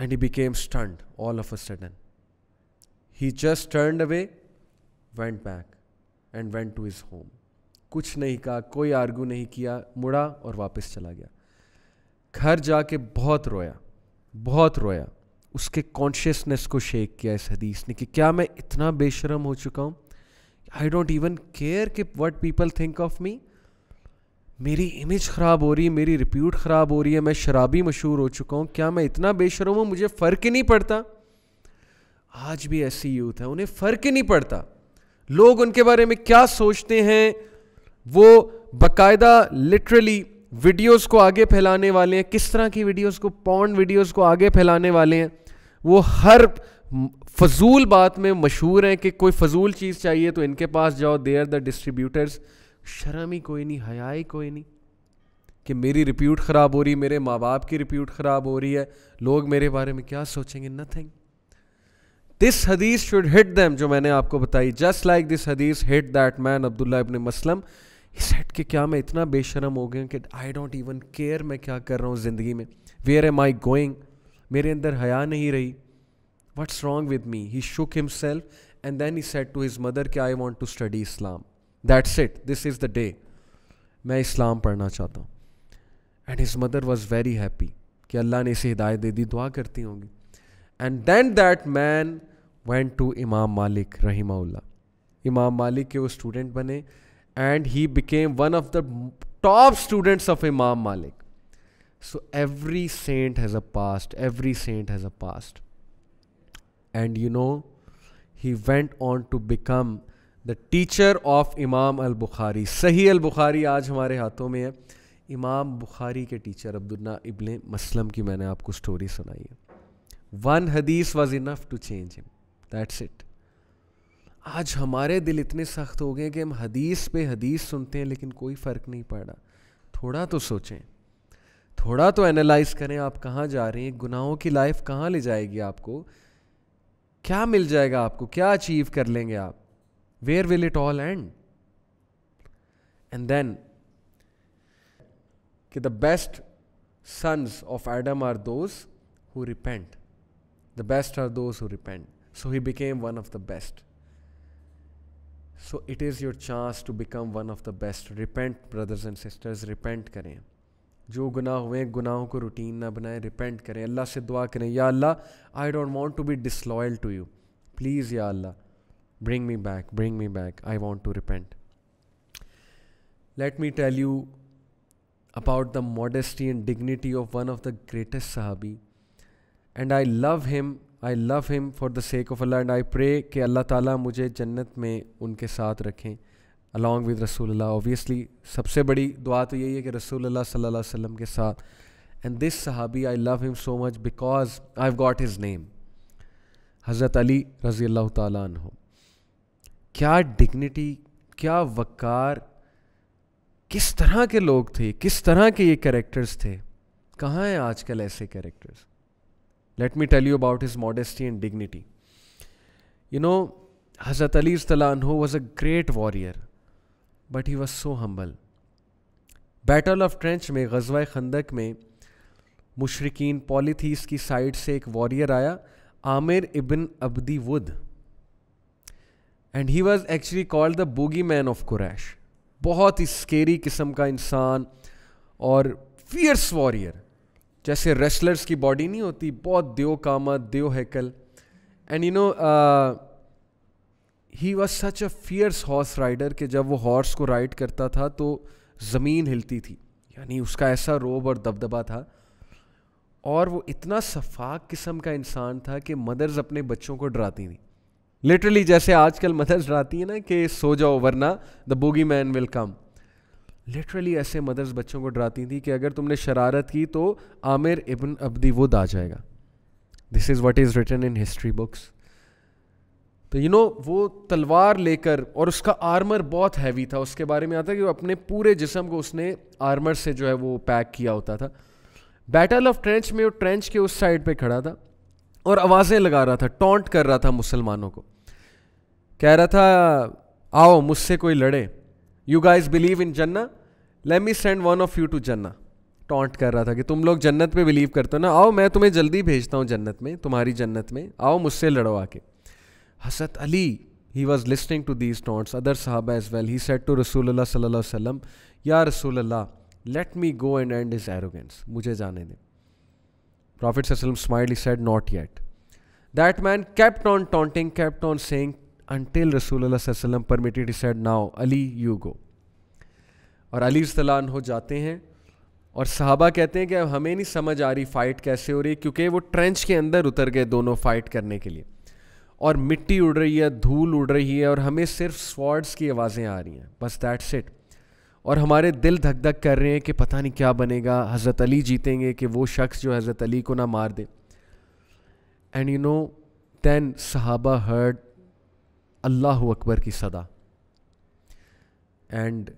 and he became stunned all of a sudden he just turn away went back and went to his home कुछ नहीं कहा कोई आर्गू नहीं किया मुड़ा और वापस चला गया घर जाके बहुत रोया बहुत रोया उसके कॉन्शियसनेस को शेक किया इस हदीस ने कि क्या मैं इतना बेशरम हो चुका हूँ आई डोंट इवन केयर कि what people think of me मेरी इमेज ख़राब हो रही है मेरी रिप्यूट ख़राब हो रही है मैं शराबी मशहूर हो चुका हूँ क्या मैं इतना बेशरम हूँ मुझे फ़र्क ही नहीं पड़ता आज भी ऐसी यूथ है उन्हें फ़र्क ही नहीं पड़ता लोग उनके बारे में क्या सोचते हैं वो बकायदा लिटरली वीडियोस को आगे फैलाने वाले हैं किस तरह की वीडियोस को पॉन्ड वीडियोस को आगे फैलाने वाले हैं वो हर फजूल बात में मशहूर हैं कि कोई फजूल चीज़ चाहिए तो इनके पास जाओ दे आर द डिस्ट्रीब्यूटर्स शर्म ही कोई नहीं हया ही कोई नहीं कि मेरी रिप्यूट ख़राब हो रही मेरे माँ बाप की रिप्यूट ख़राब हो रही है लोग मेरे बारे में क्या सोचेंगे नथिंग दिस हदीस शुड हिट दैम जो मैंने आपको बताई जस्ट लाइक दिस हदीस hit that man Abdullah ibn मसलम इस हिट के क्या मैं इतना बेशरम हो गया कि आई डोंट इवन केयर मैं क्या कर रहा हूँ ज़िंदगी में वेयर एम आई गोइंग मेरे अंदर हया नहीं रही what's wrong with me he shook himself and then he said to his mother के I want to study Islam that's it this is the day मैं इस्लाम पढ़ना चाहता हूँ and his mother was very happy कि Allah ने इसे हिदायत दे दी दुआ करती होंगी and then that man went to इमाम मालिक रहीमाउल्ला इमाम मालिक के वो स्टूडेंट बने and he became one of the top students of इमाम Malik so every saint has a past every saint has a past and you know he went on to become the teacher of इमाम al Bukhari सही अल बुखारी आज हमारे हाथों में है इमाम बुखारी के टीचर अब्दुल्ला इबन मसलम की मैंने आपको स्टोरी सुनाई है वन हदीस was enough to change him that's it आज हमारे दिल इतने सख्त हो गए कि हम हदीस पे हदीस सुनते हैं लेकिन कोई फ़र्क नहीं पड़ रहा थोड़ा तो सोचें थोड़ा तो एनालाइज करें आप कहाँ जा रहे हैं गुनाहों की लाइफ कहाँ ले जाएगी आपको क्या मिल जाएगा आपको क्या अचीव कर लेंगे आप where will it all end and then कि the best sons of Adam are those who repent the best are those who repent So he became one of the best. So it is your chance to become one of the best. Repent, brothers and sisters, repent करें जो गुनाह हुए गुनाहों को routine Repent बनाएं Allah करें अल्लाह से दुआ करें या Allah I don't want to be disloyal to you please या Allah bring me back. Bring me back I want to repent let me tell you about the modesty and dignity of one of the greatest साहबी and I love him I love him for the sake of Allah and I pray कि Allah ताला मुझे जन्नत में उनके साथ रखें along with रसूल ऑब्वियसली सबसे बड़ी दुआ तो यही है कि रसूल अलैहि वसल्लम के साथ एंड दिस सहाबी I love him so much because I got his name हज़रत अली रज़ी अल्लाह तु क्या डिग्निटी क्या वक़ार किस तरह के लोग थे किस तरह के ये कैरेक्टर्स थे कहाँ हैं आजकल ऐसे characters let me tell you about his modesty and dignity you know हजरत Ali Anhu was a great warrior but he was so humble battle of trench में गजवा खंदक में मुशरकिन पॉलीथीस की साइड से एक वॉरियर आया Amr ibn Abd Wud and he was actually called the bogeyman of Quraish बहुत ही स्केरी किस्म का इंसान और फियर्स वॉरियर जैसे रेसलर्स की बॉडी नहीं होती बहुत देव कामा देव हैकल and you know he was such a fierce horse rider कि जब वो हॉर्स को राइड करता था तो ज़मीन हिलती थी यानी उसका ऐसा रोब और दबदबा था और वो इतना शफाक किस्म का इंसान था कि मदर्स अपने बच्चों को डराती थी लिटरली जैसे आजकल मदर्स डराती है ना कि सो जाओ वरना the bogeyman will come literally ऐसे मदर्स बच्चों को डराती थी कि अगर तुमने शरारत की तो आमिर इबन अब्दी वुद आ जाएगा this is what is written in history books तो यू नो वो तलवार लेकर और उसका आर्मर बहुत हैवी था उसके बारे में आता है कि अपने पूरे जिसम को उसने आर्मर से जो है वो पैक किया होता था बैटल ऑफ ट्रेंच में वो ट्रेंच के उस साइड पे खड़ा था और आवाज़ें लगा रहा था टॉन्ट कर रहा था मुसलमानों को कह रहा था आओ मुझसे कोई लड़े यू गाइज बिलीव इन जन्ना let me send one of you to जन्ना टॉन्ट कर रहा था कि तुम लोग जन्नत पे बिलीव करते हो ना आओ मैं तुम्हें जल्दी भेजता हूँ जन्नत में तुम्हारी जन्नत में आओ मुझसे लड़ो आके हसत Ali he was listening to these taunts other साहब as well he said to रसूल सल्ला वसलम या रसूल let me go and and his arrogance मुझे जाने दें Prophet smiled, he not yet that man kept on taunting kept on saying until रसूल सल्लम permitted he said, Now, Ali you go और अली सलान हो जाते हैं और साहबा कहते हैं कि अब हमें नहीं समझ आ रही फ़ाइट कैसे हो रही क्योंकि वो ट्रेंच के अंदर उतर गए दोनों फ़ाइट करने के लिए और मिट्टी उड़ रही है धूल उड़ रही है और हमें सिर्फ स्वॉर्ड्स की आवाज़ें आ रही हैं बस दैट इट और हमारे दिल धक धक कर रहे हैं कि पता नहीं क्या बनेगा हज़रत अली जीतेंगे कि वो शख्स जो हज़रत अली को ना मार दे एंड यू नो देन सहाबा हर्ड अल्लाह अकबर की सदा एंड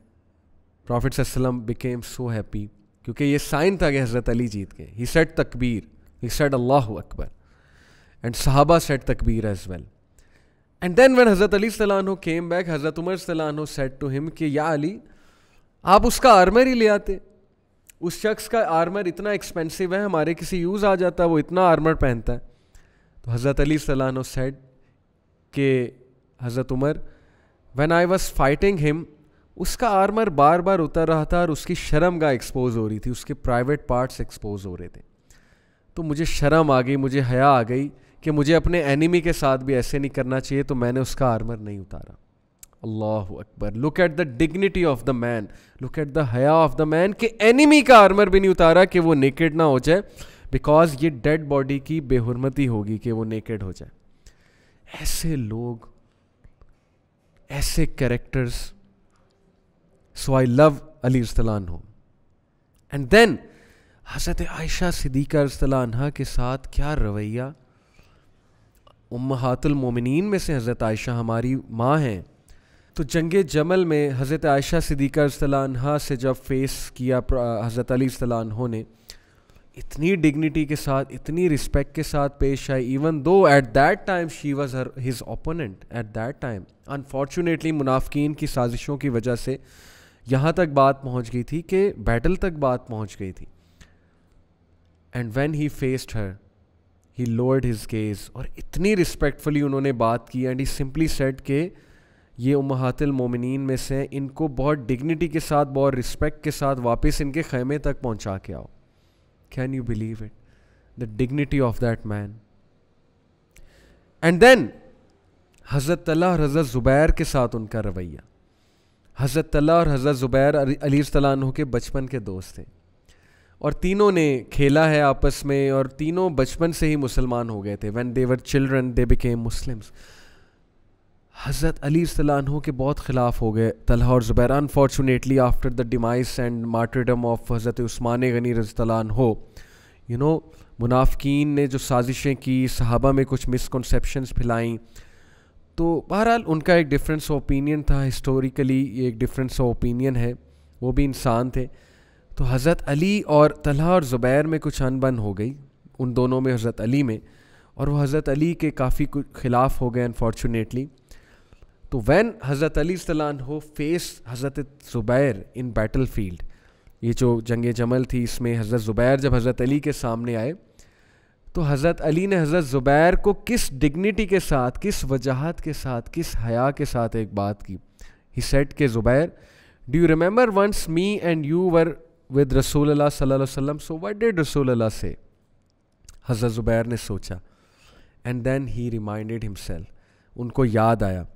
प्रॉफिट सल्लम बिकेम सो हैप्पी क्योंकि ये साइन था कि हज़रत अली जीत गए ही सेट तकबीर ही सेट अल्लाह अकबर एंड सहाबा सेट तकबीर as well and then when हज़रत अली सलानो केम बैक हज़रत उमर सलानो सेट टू हिम कि या अली आप उसका आर्मर ही ले आते उस शख्स का आर्मर इतना एक्सपेंसिव है हमारे किसी यूज़ आ जाता है वो इतना आर्मर पहनता है तो हज़रत अली सलानो सेट के हज़रत Umar when I was fighting him उसका आर्मर बार बार उतर रहा था और उसकी शर्म का एक्सपोज हो रही थी उसके प्राइवेट पार्ट्स एक्सपोज हो रहे थे तो मुझे शर्म आ गई मुझे हया आ गई कि मुझे अपने एनिमी के साथ भी ऐसे नहीं करना चाहिए तो मैंने उसका आर्मर नहीं उतारा अल्लाह अकबर look at the dignity of the man look at the हया ऑफ द मैन कि एनिमी का आर्मर भी नहीं उतारा कि वो नेकेड ना हो जाए बिकॉज ये डेड बॉडी की बेहरमती होगी कि वो नेकेड हो जाए ऐसे लोग ऐसे characters I love Ali Ali हो एंड देन हज़रत आयशा सिद्दीक़ा रसतला के साथ क्या रवैया उम हातमिन में से हज़रत आयशा हमारी माँ हैं तो जंग जमल में हज़रत आयशा सिद्दीक़ा रसतला से जब फेस किया हज़रत अली रसतला ने इतनी डिग्निटी के साथ इतनी रिस्पेक्ट के साथ पेश I even though at that time she was her his opponent at that time unfortunately मुनाफिन की साजिशों की वजह से यहाँ तक बात पहुँच गई थी कि बैटल तक बात पहुँच गई थी and when he faced her he lowered his gaze और इतनी रिस्पेक्टफुली उन्होंने बात की एंड ही सिंपली सेट के ये उमहातल मोमिन में से इनको बहुत डिग्निटी के साथ बहुत रिस्पेक्ट के साथ वापस इनके खैमे तक पहुंचा के आओ can you believe it the dignity of that man and then हज़रत और हज़रत ज़ुबैर के साथ उनका रवैया हज़रत तला और हज़रत ज़ुबैर अली तलान के बचपन के दोस्त थे और तीनों ने खेला है आपस में और तीनों बचपन से ही मुसलमान हो गए थे when their children they became Muslims हज़रत अली सलानों के बहुत ख़िलाफ़ हो गए तलह और Zubair unfortunately after the demise and martyrdom of हज़रत उस्मान गनी रजतलान हो यू नो मुनाफिकीन ने जो साजिशें की सहाबा में कुछ मिसकनसप्शन फैलाईं तो बहरहाल उनका एक डिफरेंस ऑफ ओपिनियन था हिस्टोरिकली ये एक डिफरेंस ऑफ ओपिनियन है वो भी इंसान थे तो हज़रत अली और तलहा और ज़ुबैर में कुछ अनबन हो गई उन दोनों में हज़रत अली में और वो हज़रत अली के काफ़ी कुछ खिलाफ हो गए अनफॉर्चुनेटली तो वैन हज़रत अली सलान हो फेस हज़रत ज़ुबैर इन बैटल फील्ड ये जो जंग जमल थी इसमें हज़रत ज़ुबैर जब हज़रत अली के सामने आए तो हज़रत अली ने हज़रत ज़ुबैर को किस डिग्निटी के साथ किस वजाहत के साथ किस हया के साथ एक बात की ही सेट के Zubair do you remember once me and you were with रसूल सल्लम सो वट डिड रसूल से हज़रत ज़ुबैर ने सोचा and then he reminded himself उनको याद आया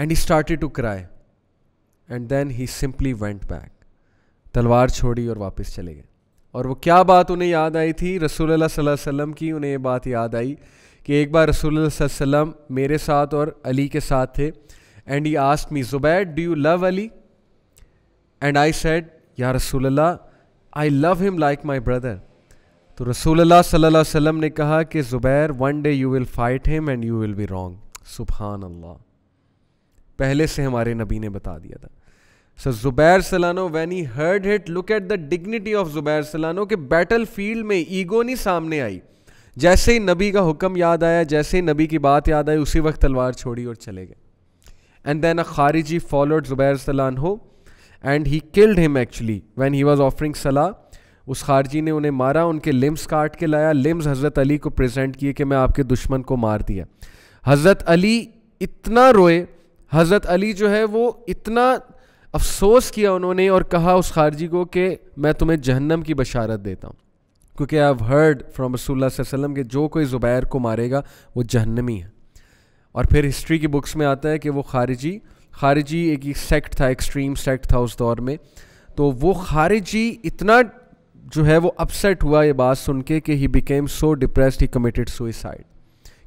and he started to cry and then he simply went back तलवार छोड़ी और वापस चले गए और वो क्या बात उन्हें याद आई थी रसूल वसल्लम की उन्हें ये बात याद आई कि एक बार रसूल वसल्लम मेरे साथ और अली के साथ थे and he asked me Zubair do you love Ali and I said या रसूल I love him like my brother तो रसूल सल्ला ने कहा कि Zubair one day you will fight him and you will be wrong सुबहान अल्लाह पहले से हमारे नबी ने बता दिया था सर जुबैर सलानो when he heard it look at the dignity of Zubair सलानो के बैटल फील्ड में ईगो नहीं सामने आई जैसे ही नबी का हुक्म याद आया जैसे ही नबी की बात याद आई उसी वक्त तलवार छोड़ी और चले गए एंड देन अ खारिजी फॉलोड जुबैर सलान हो and he killed him actually when he was offering सलाह उस खारजी ने उन्हें मारा उनके लिम्स काट के लाया लिम्स हज़रत अली को प्रेजेंट किए कि मैं आपके दुश्मन को मार दिया हज़रत अली इतना रोए हज़रत अली जो है वो इतना अफसोस किया उन्होंने और कहा उस खारजी को कि मैं तुम्हें जहन्नम की बशारत देता हूँ क्योंकि आई हैव हर्ड फ्राम रसूल के जो कोई ज़ुबैर को मारेगा वो जहन्नमी है और फिर हिस्ट्री की बुक्स में आता है कि वो खारिजी खारिजी एक सेक्ट था एक्सट्रीम सेक्ट था उस दौर में तो वो खारिजी इतना जो है वो अपसेट हुआ ये बात सुन के कि he became so depressed he committed suicide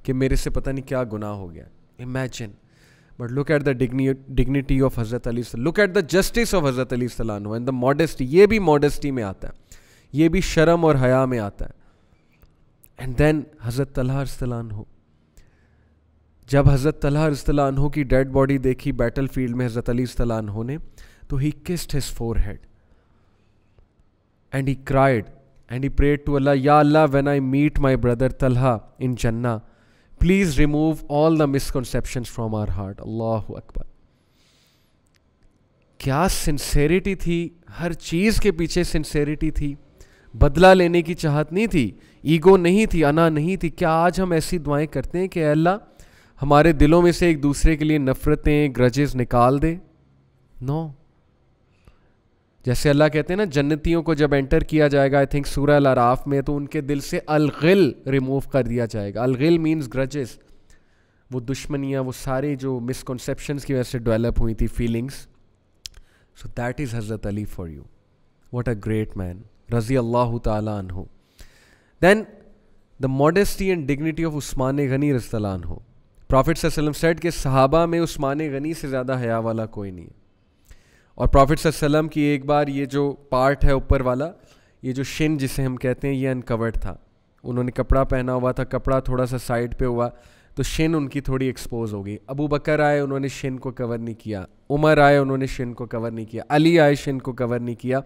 कि मेरे से पता नहीं क्या गुनाह हो गया imagine but look at the digni dignity of Hazrat Ali. Look at the justice of Hazrat Ali Salano and the modesty. ये भी modesty में आता है ये भी शर्म और हया में आता है एंड देन हज़रत तलासलान हो जब हज़रत तलासलान हो की डेड बॉडी देखी बैटल फील्ड में हज़रत अली सलान हो ने तो he kissed his forehead and he cried and he prayed to Allah या Allah when I meet my brother Talha in जन्ना please remove all the misconception from our heart Allah अकबर क्या sincerity थी हर चीज़ के पीछे sincerity थी बदला लेने की चाहत नहीं थी ईगो नहीं थी अना नहीं थी क्या आज हम ऐसी दुआएं करते हैं कि अल्लाह हमारे दिलों में से एक दूसरे के लिए नफ़रतें ग्रजेस निकाल दे नो no. जैसे अल्लाह कहते हैं ना जन्नतियों को जब एंटर किया जाएगा आई थिंक सूर्य अल में तो उनके दिल से अलगिल रिमूव कर दिया जाएगा अलगिल मीन्स ग्रजेस वो दुश्मनियाँ वो सारे जो मिसकनसेप्शन की वजह से डेवलप हुई थी फीलिंग्स सो दैट इज़ हज़रत Ali for you what a great man रज़ी अल्लाह तन हो then the modesty and dignity of Usman Ghani रजतलान हो प्रॉफिट सेट के सहाबा में उस्मान गनी से ज़्यादा हया वाला कोई नहीं है और प्रॉफिट सल्लम की एक बार ये जो पार्ट है ऊपर वाला ये जो शिन जिसे हम कहते हैं ये अनकवर्ड था उन्होंने कपड़ा पहना हुआ था कपड़ा थोड़ा सा साइड पे हुआ तो शिन उनकी थोड़ी एक्सपोज हो गई अबू बकर आए उन्होंने शिन को कवर नहीं किया उमर आए उन्होंने शिन को कवर नहीं किया अली आए शिन को कवर नहीं किया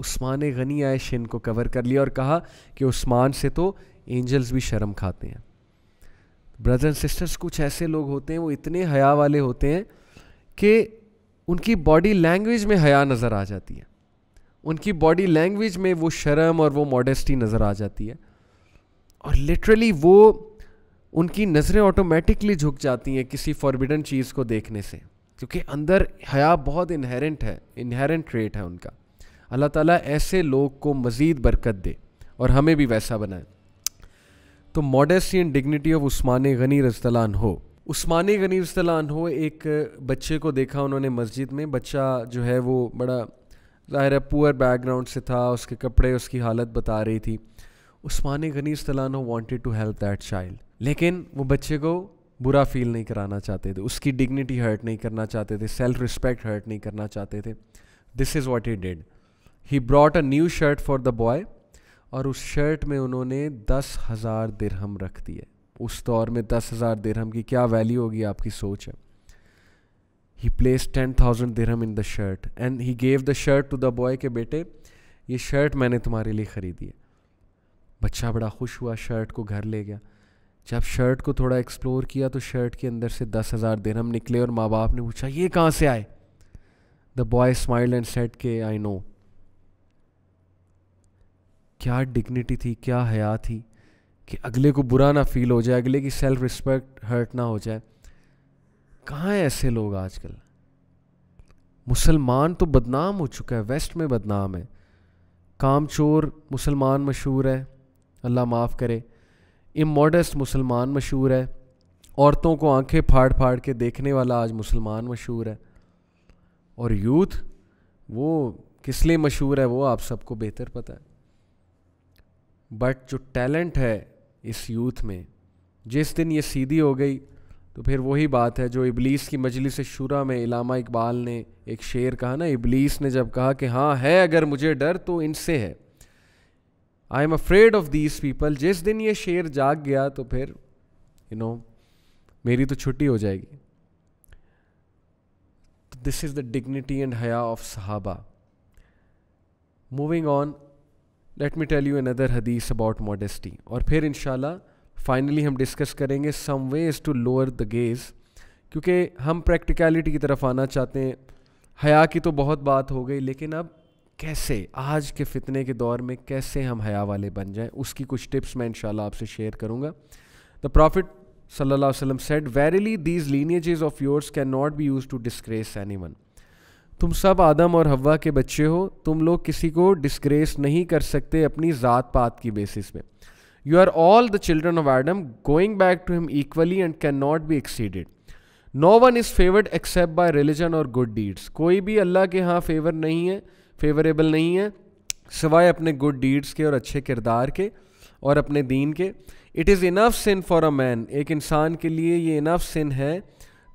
उस्मान गनी आए शिन को कवर कर लिया और कहा कि उस्मान से तो एंजल्स भी शर्म खाते हैं ब्रदर एंड सिस्टर्स कुछ ऐसे लोग होते हैं वो इतने हया वाले होते हैं कि उनकी बॉडी लैंग्वेज में हया नज़र आ जाती है उनकी बॉडी लैंग्वेज में वो शर्म और वो मॉडेस्टी नज़र आ जाती है और लिटरली वो उनकी नज़रें ऑटोमेटिकली झुक जाती हैं किसी फॉरबिडन चीज़ को देखने से क्योंकि अंदर हया बहुत इनहेरेंट है इनहेरेंट ट्रेट है उनका अल्लाह ताला ऐसे लोग को मज़ीद बरकत दे और हमें भी वैसा बनाए तो modesty and dignity of Usman Ghani रजतलान हो उस्मानी गनीब हो एक बच्चे को देखा उन्होंने मस्जिद में बच्चा जो है वो बड़ा ज़ाहिर है पुअर बैकग्राउंड से था उसके कपड़े उसकी हालत बता रही थी उस्मान गनी हो wanted to help that child लेकिन वो बच्चे को बुरा फील नहीं कराना चाहते थे उसकी डिग्निटी हर्ट नहीं करना चाहते थे सेल्फ रिस्पेक्ट हर्ट नहीं करना चाहते थे this is what he did he brought a new shirt for the boy और उस शर्ट में उन्होंने दस हज़ार दिरहम रख दिए उस दौर में दस हज़ार दिरहम की क्या वैल्यू होगी आपकी सोच है ही प्लेस टेन थाउजेंड दिरहम in the shirt and he gave the shirt to the boy के बेटे ये शर्ट मैंने तुम्हारे लिए ख़रीदी है बच्चा बड़ा खुश हुआ शर्ट को घर ले गया जब शर्ट को थोड़ा एक्सप्लोर किया तो शर्ट के अंदर से दस हज़ार दिरहम निकले और माँ बाप ने पूछा ये कहाँ से आए the boy smile and said के आई नो क्या डिग्निटी थी क्या हया थी कि अगले को बुरा ना फील हो जाए अगले की सेल्फ रिस्पेक्ट हर्ट ना हो जाए कहाँ हैं ऐसे लोग आजकल मुसलमान तो बदनाम हो चुका है वेस्ट में बदनाम है काम चोर मुसलमान मशहूर है अल्लाह माफ़ करे इमोडेस्ट मुसलमान मशहूर है औरतों को आंखें फाड़ फाड़ के देखने वाला आज मुसलमान मशहूर है और यूथ वो किस लिए मशहूर है वो आप सबको बेहतर पता है बट जो टैलेंट है इस यूथ में जिस दिन ये सीधी हो गई तो फिर वही बात है जो इबलीस की मजलिस शुरा में इलामा इकबाल ने एक शेर कहा ना इबलीस ने जब कहा कि हाँ है अगर मुझे डर तो इनसे है I am afraid of these people जिस दिन ये शेर जाग गया तो फिर यू नो मेरी तो छुट्टी हो जाएगी this is the dignity and हया ऑफ सहाबा moving on let me tell you another हदीस अबाउट मॉडेस्टी और फिर इन फाइनली हम डिस्कस करेंगे some ways to lower the gaze क्योंकि हम प्रैक्टिकलिटी की तरफ आना चाहते हैं हया की तो बहुत बात हो गई लेकिन अब कैसे आज के फितने के दौर में कैसे हम हया वाले बन जाएं उसकी कुछ टिप्स मैं इनशाला आपसे शेयर करूंगा द प्रॉफिट सल्लल्लाहु अलैहि वसल्लम said verily these lineages of yours can not be used to disgrace any one तुम सब आदम और हवा के बच्चे हो तुम लोग किसी को डिस्ग्रेस नहीं कर सकते अपनी ज़ात पात की बेसिस में you are all the children of Adam going back to him equally and can not be exceeded no one is favoured except by religion और गुड डीड्स कोई भी अल्लाह के यहाँ फेवर नहीं है फेवरेबल नहीं है सिवाय अपने गुड डीड्स के और अच्छे किरदार के और अपने दीन के it is enough sin for a man एक इंसान के लिए ये इनफ सिन है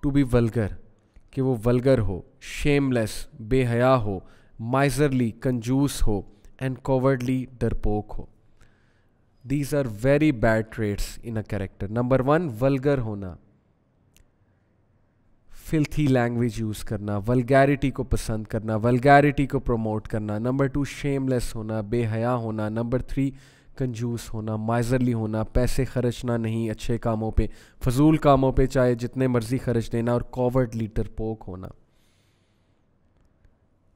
टू बी वलगर कि वो वलगर हो शेमलेस बेहया हो माइजरली कंजूस हो एंड कोवर्डली डरपोक हो these are very bad traits in a character number one vulgar होना फिल्थी लैंग्वेज यूज़ करना वलगैरिटी को पसंद करना वलगैरिटी को प्रमोट करना नंबर टू शेमलेस होना बेहया होना नंबर थ्री कंजूस होना माइजरली होना पैसे खर्चना नहीं अच्छे कामों पे फजूल कामों पे चाहे जितने मर्ज़ी खर्च देना और कॉवर्ड लीटर पोक होना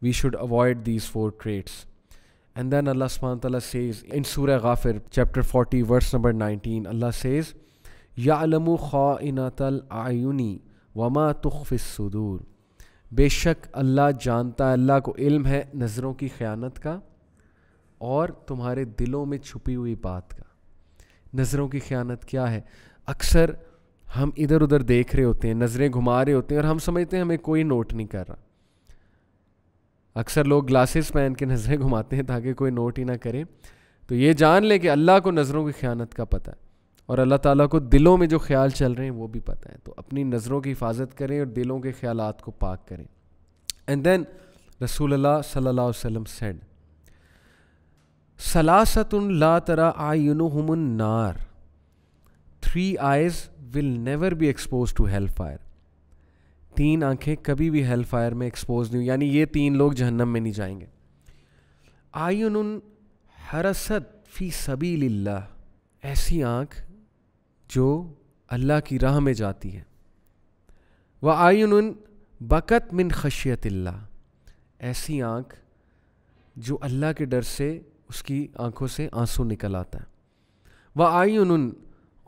we should avoid these four traits. And then Allah subhanahu says in Surah Ghafir, chapter 40, verse number 19, Allah says, Ya'lamu kha'inatal ayuni wama tukhfis sudur. बेशक अल्लाह जानता है अल्लाह को इल्म है नज़रों की ख़यानत का और तुम्हारे दिलों में छुपी हुई बात का नज़रों की ख़यानत क्या है अक्सर हम इधर उधर देख रहे होते हैं नज़रें घुमा रहे होते हैं और हम समझते हैं हमें कोई नोट नहीं कर रहा अक्सर लोग ग्लासेस पहन के नज़रें घुमाते हैं ताकि कोई नोट ही ना करे तो ये जान लें कि अल्लाह को नज़रों की ख़यानत का पता है और अल्लाह ताला को दिलों में जो ख्याल चल रहे हैं वो भी पता है तो अपनी नज़रों की हिफाजत करें और दिलों के ख्याल को पाक करें एंड देन रसूल सल्ला वसम सेड सलासतुन ला तरा आयुनुहमुन नार three eyes will never be exposed to hell fire तीन आंखें कभी भी हेल फायर में एक्सपोज नहीं हुई यानी ये तीन लोग जहन्नम में नहीं जाएंगे आयुन हरसत फ़ी सबी ऐसी आँख जो अल्लाह की राह में जाती है व आयुन बकत मिन खशियत ऐसी आँख जो अल्लाह के डर से उसकी आँखों से आंसू निकल आता है व आयुन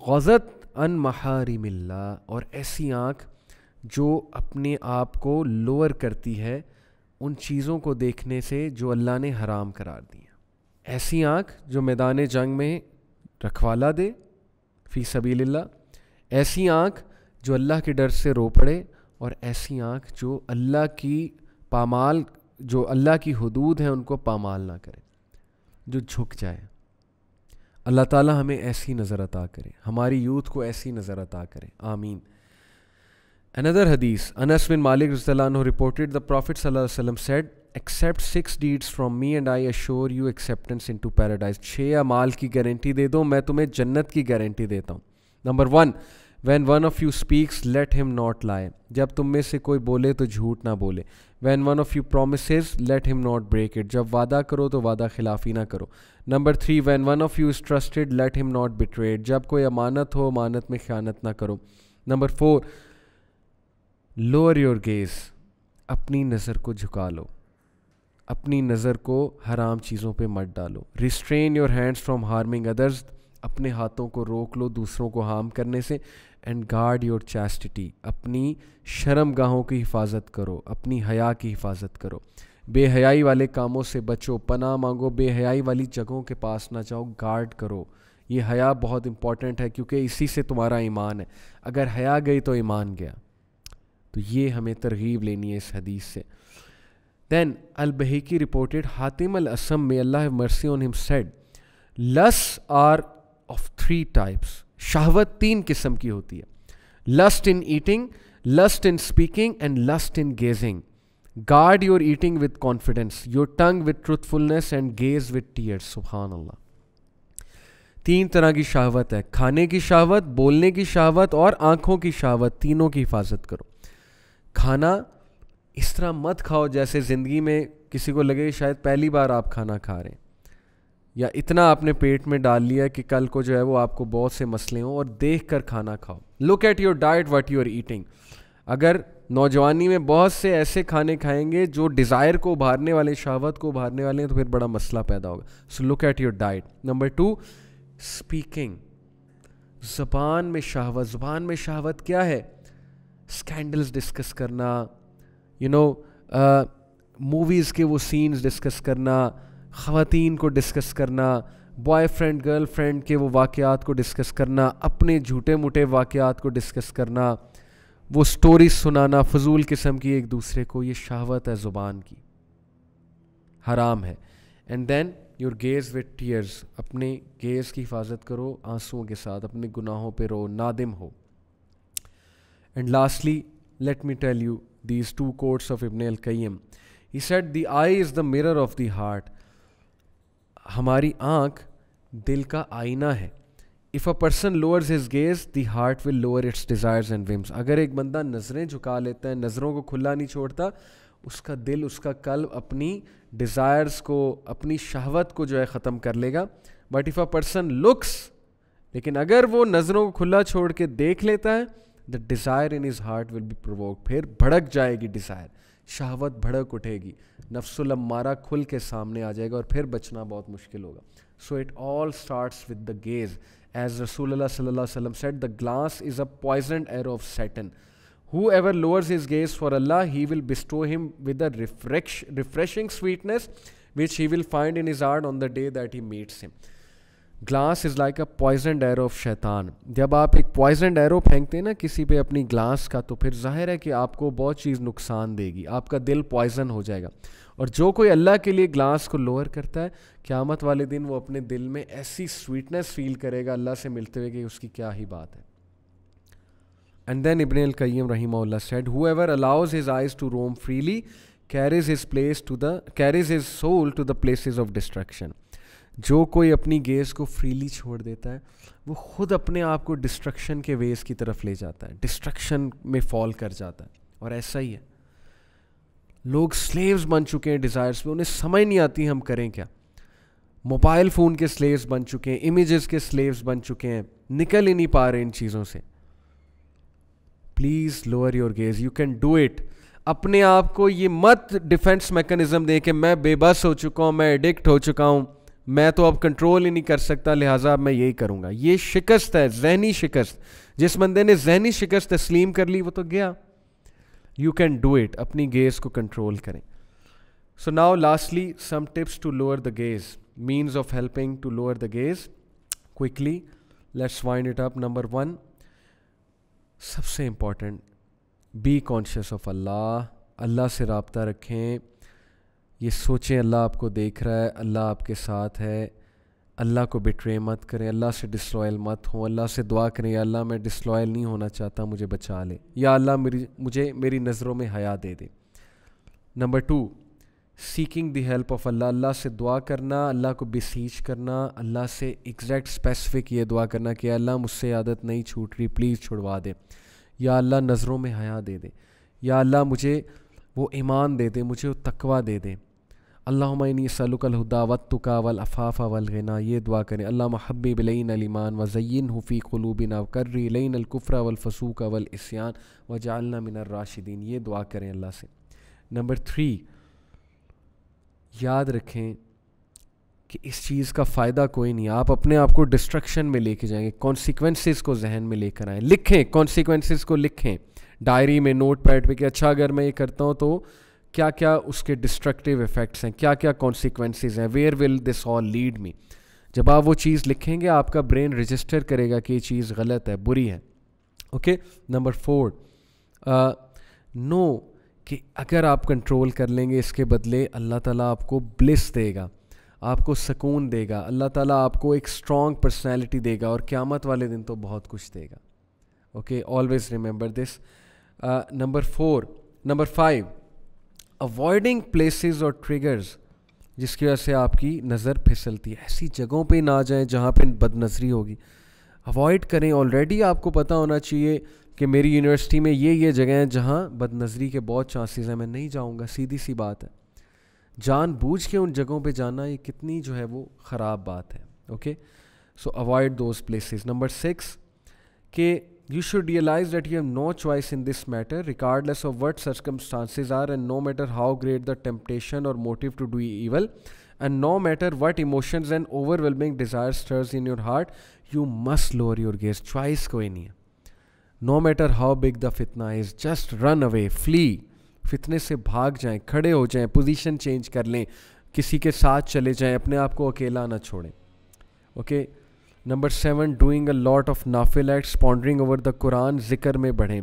गज़त अन महारिमिल्ला और ऐसी आँख जो अपने आप को लोअर करती है उन चीज़ों को देखने से जो अल्लाह ने हराम करार दिया ऐसी आँख जो मैदान जंग में रखवाला दे फ़ी सबील्ला ऐसी आँख जो अल्लाह के डर से रो पड़े और ऐसी आँख जो अल्लाह की पामाल जो अल्लाह की हदूद है उनको पामाल ना करे जो झुक जाए अल्लाह ताला हमें ऐसी नज़र अता करे हमारी यूथ को ऐसी नज़र अता करे आमीन Another hadith, Anas bin Malik anhu reported the Prophet ﷺ said, Accept six deeds from me and I assure you acceptance into paradise. छः अमाल की गारंटी दे दो मैं तुम्हें जन्नत की गारंटी देता हूँ number one when one of you speaks let him not lie जब तुम में से कोई बोले तो झूठ ना बोले when one of you promise let him not break it जब वादा करो तो वादा खिलाफी ना करो number three when one of you is trusted let him not betray जब कोई अमानत हो अमानत में ख्यानत ना करो number four lower your gaze अपनी नज़र को झुका लो अपनी नज़र को हराम चीज़ों पे मत डालो restrain your hands from harming others अपने हाथों को रोक लो दूसरों को हार्म करने से एंड गार्ड योर चैस्टिटी अपनी शर्म गाहों की हिफाजत करो अपनी हया की हिफाजत करो बेहयाई वाले कामों से बचो पना मांगो बेहयाई वाली जगहों के पास ना जाओ गार्ड करो ये हया बहुत इंपॉर्टेंट है क्योंकि इसी से तुम्हारा ईमान है अगर हया गई तो ईमान गया तो ये हमें तरगीब लेनी है इस हदीस से then Al Bayhaqi reported Hatim al Asam में Allah mercy on him said lust are of three types शहवत तीन किस्म की होती है lust in eating lust in speaking and lust in gazing guard your eating with confidence your tongue with truthfulness and gaze with tears सुबहान अल्लाह तीन तरह की शहावत है खाने की शहावत बोलने की शहावत और आंखों की शहावत तीनों की हिफाजत करो खाना इस तरह मत खाओ जैसे ज़िंदगी में किसी को लगे शायद पहली बार आप खाना खा रहे हैं या इतना आपने पेट में डाल लिया कि कल को जो है वो आपको बहुत से मसले हों और देख कर खाना खाओ look at your diet what you're eating अगर नौजवानी में बहुत से ऐसे खाने खाएंगे जो डिज़ायर को उभारने वाले शहावत को उभारने वाले हैं तो फिर बड़ा मसला पैदा होगा so look at your diet number two speaking ज़बान में शहावत ज़बान में शहावत क्या है स्कैंडल्स डिस्कस करना यू नो मूवीज़ के वो सीन्स डिस्कस करना ख़वान को डिस्कस करना बॉयफ्रेंड गर्लफ्रेंड के वो वाक़ात को डिस्कस करना अपने झूठे मूठे वाक़ात को डिस्कस करना वो स्टोरी सुनाना फजूल किस्म की एक दूसरे को ये शहावत है ज़ुबान की हराम है and then your gaze with tears अपने गेज़ की हिफाजत करो आंसुओं के साथ अपने गुनाहों पे रो नादिम हो and lastly let me tell you these two quotes of Ibn al Qayyim. He said, The eye is the mirror of the heart. हमारी आँख दिल का आईना है if a person lowers his gaze the heart will lower its desires and whims अगर एक बंदा नज़रें झुका लेता है नज़रों को खुला नहीं छोड़ता उसका दिल उसका कल्ब अपनी डिज़ायर्स को अपनी शहवत को जो है ख़त्म कर लेगा but if a person looks लेकिन अगर वो नज़रों को खुला छोड़ के देख लेता है the desire in his heart will be provoke फिर भड़क जाएगी डिज़ायर शहावत भड़क उठेगी नफ्सुल अम्मारा खुल के सामने आ जाएगा और फिर बचना बहुत मुश्किल होगा so it all starts with the gaze as रसूल सल्लम said the glance is a poison arrow of Satan whoever lowers his gaze for Allah he will bestow him with a refresh refreshing sweetness which he will find in his heart on the day that he meets him glance is like a poison arrow of शैतान जब आप एक poison arrow फेंकते हैं ना किसी पे अपनी ग्लास का तो फिर जाहिर है कि आपको बहुत चीज़ नुकसान देगी आपका दिल पॉइजन हो जाएगा और जो कोई अल्लाह के लिए ग्लास को लोअर करता है क़्यामत वाले दिन वो अपने दिल में ऐसी स्वीटनेस फील करेगा अल्लाह से मिलते हुए कि उसकी क्या ही बात है एंड देन इबन कईम रहीम said whoever allows his eyes to roam freely carries his place to the carries his soul to the places of destruction जो कोई अपनी गेज को फ्रीली छोड़ देता है वो खुद अपने आप को डिस्ट्रक्शन के वेज की तरफ ले जाता है डिस्ट्रक्शन में फॉल कर जाता है और ऐसा ही है लोग स्लेव्स बन चुके हैं डिज़ायर्स में उन्हें समझ नहीं आती हम करें क्या मोबाइल फ़ोन के स्लेव्स बन चुके हैं इमेजेस के स्लेव्स बन चुके हैं निकल ही नहीं पा रहे इन चीज़ों से please lower your gaze you can do it अपने आप को ये मत डिफेंस मैकेनिज़्म दे के मैं बेबस हो चुका हूँ मैं एडिक्ट हो चुका हूँ मैं तो अब कंट्रोल ही नहीं कर सकता लिहाजा अब मैं यही करूँगा ये शिकस्त है जहनी शिकस्त जिस बंदे ने जहनी शिकस्त तस्लीम कर ली वो तो गया यू कैन डू इट अपनी गेज़ को कंट्रोल करें so now lastly some tips to lower the gaze means of helping to lower the gaze quickly let's wind it up number one सबसे important be conscious of Allah अल्लाह से रबता रखें ये सोचें अल्लाह आपको देख रहा है अल्लाह आपके साथ है अल्लाह को बिट्रे मत करें अल्लाह से डिसलॉयल मत हों अल्लाह से दुआ करें या अल्लाह मैं डिसलॉयल नहीं होना चाहता मुझे बचा ले या अल्लाह मेरी मुझे मेरी नज़रों में हया दे दे number two seeking the help of Allah अल्लाह से दुआ करना अल्लाह को बिसीच करना अल्लाह से एग्जैक्ट स्पेसिफिक ये दुआ करना कि अल्लाह मुझसे आदत नहीं छूट रही प्लीज़ छुड़वा दे या अल्लाह नज़रों में हया दे दे या अल्लाह मुझे वो ईमान दे दे मुझे वो तकवा दे दें अल्लासलकलहुदा वत्तुका वल अफ़ाफ़ा वल ये दुआ करें अल्लाह महबी बिलैन अलीमान वज़ैन हुफ़ी क़लूबिना कर्री लईन अलकुफ़रा वलफसूक वल व जालना मिनर राशिदीन ये दुआ करें अल्लाह से नंबर थ्री याद रखें कि इस चीज़ का फ़ायदा कोई नहीं आप अपने आप को डिस्ट्रक्शन में लेके जाएंगे कॉन्सिक्वेंसेस को जहन में लेकर आएँ लिखें कॉन्सिक्वेंसेस को लिखें डायरी में नोट पैड पर कि अच्छा अगर मैं ये करता हूँ तो क्या क्या उसके डिस्ट्रक्टिव इफ़ेक्ट्स हैं क्या क्या कॉन्सिक्वेंसेज हैं where will this all lead me जब आप वो चीज़ लिखेंगे आपका ब्रेन रजिस्टर करेगा कि ये चीज़ गलत है बुरी है ओके नंबर फोर नो कि अगर आप कंट्रोल कर लेंगे इसके बदले अल्लाह ताला आपको ब्लिस देगा आपको सुकून देगा अल्लाह ताला आपको एक स्ट्रॉन्ग पर्सनैलिटी देगा और क़्यामत वाले दिन तो बहुत कुछ देगा okay always remember this number four number five avoiding places और ट्रिगर्स जिसकी वजह से आपकी नज़र फिसलती है ऐसी जगहों पे ना जाएं जहाँ पे बदनजरी होगी अवॉइड करें ऑलरेडी आपको पता होना चाहिए कि मेरी यूनिवर्सिटी में ये ये जगह हैं जहाँ बदनजरी के बहुत चांसेस हैं मैं नहीं जाऊँगा सीधी सी बात है जान बूझ के उन जगहों पर जाना ये कितनी जो है वो ख़राब बात है okay so avoid those places number six के you should realise that you have no choice in this matter regardless of what circumstances are and no matter how great the temptation or motive to do evil and no matter what emotions and overwhelming desire stirs in your heart you must lower your gaze को कोई नहीं है no matter how big the फितना is just run away flee फितने से भाग जाएं खड़े हो जाएं पोजिशन चेंज कर लें किसी के साथ चले जाएं अपने आप को अकेला ना छोड़ें okay okay? Number seven doing a lot of नाफिल acts pondering over the Quran जिक्र में बढ़ें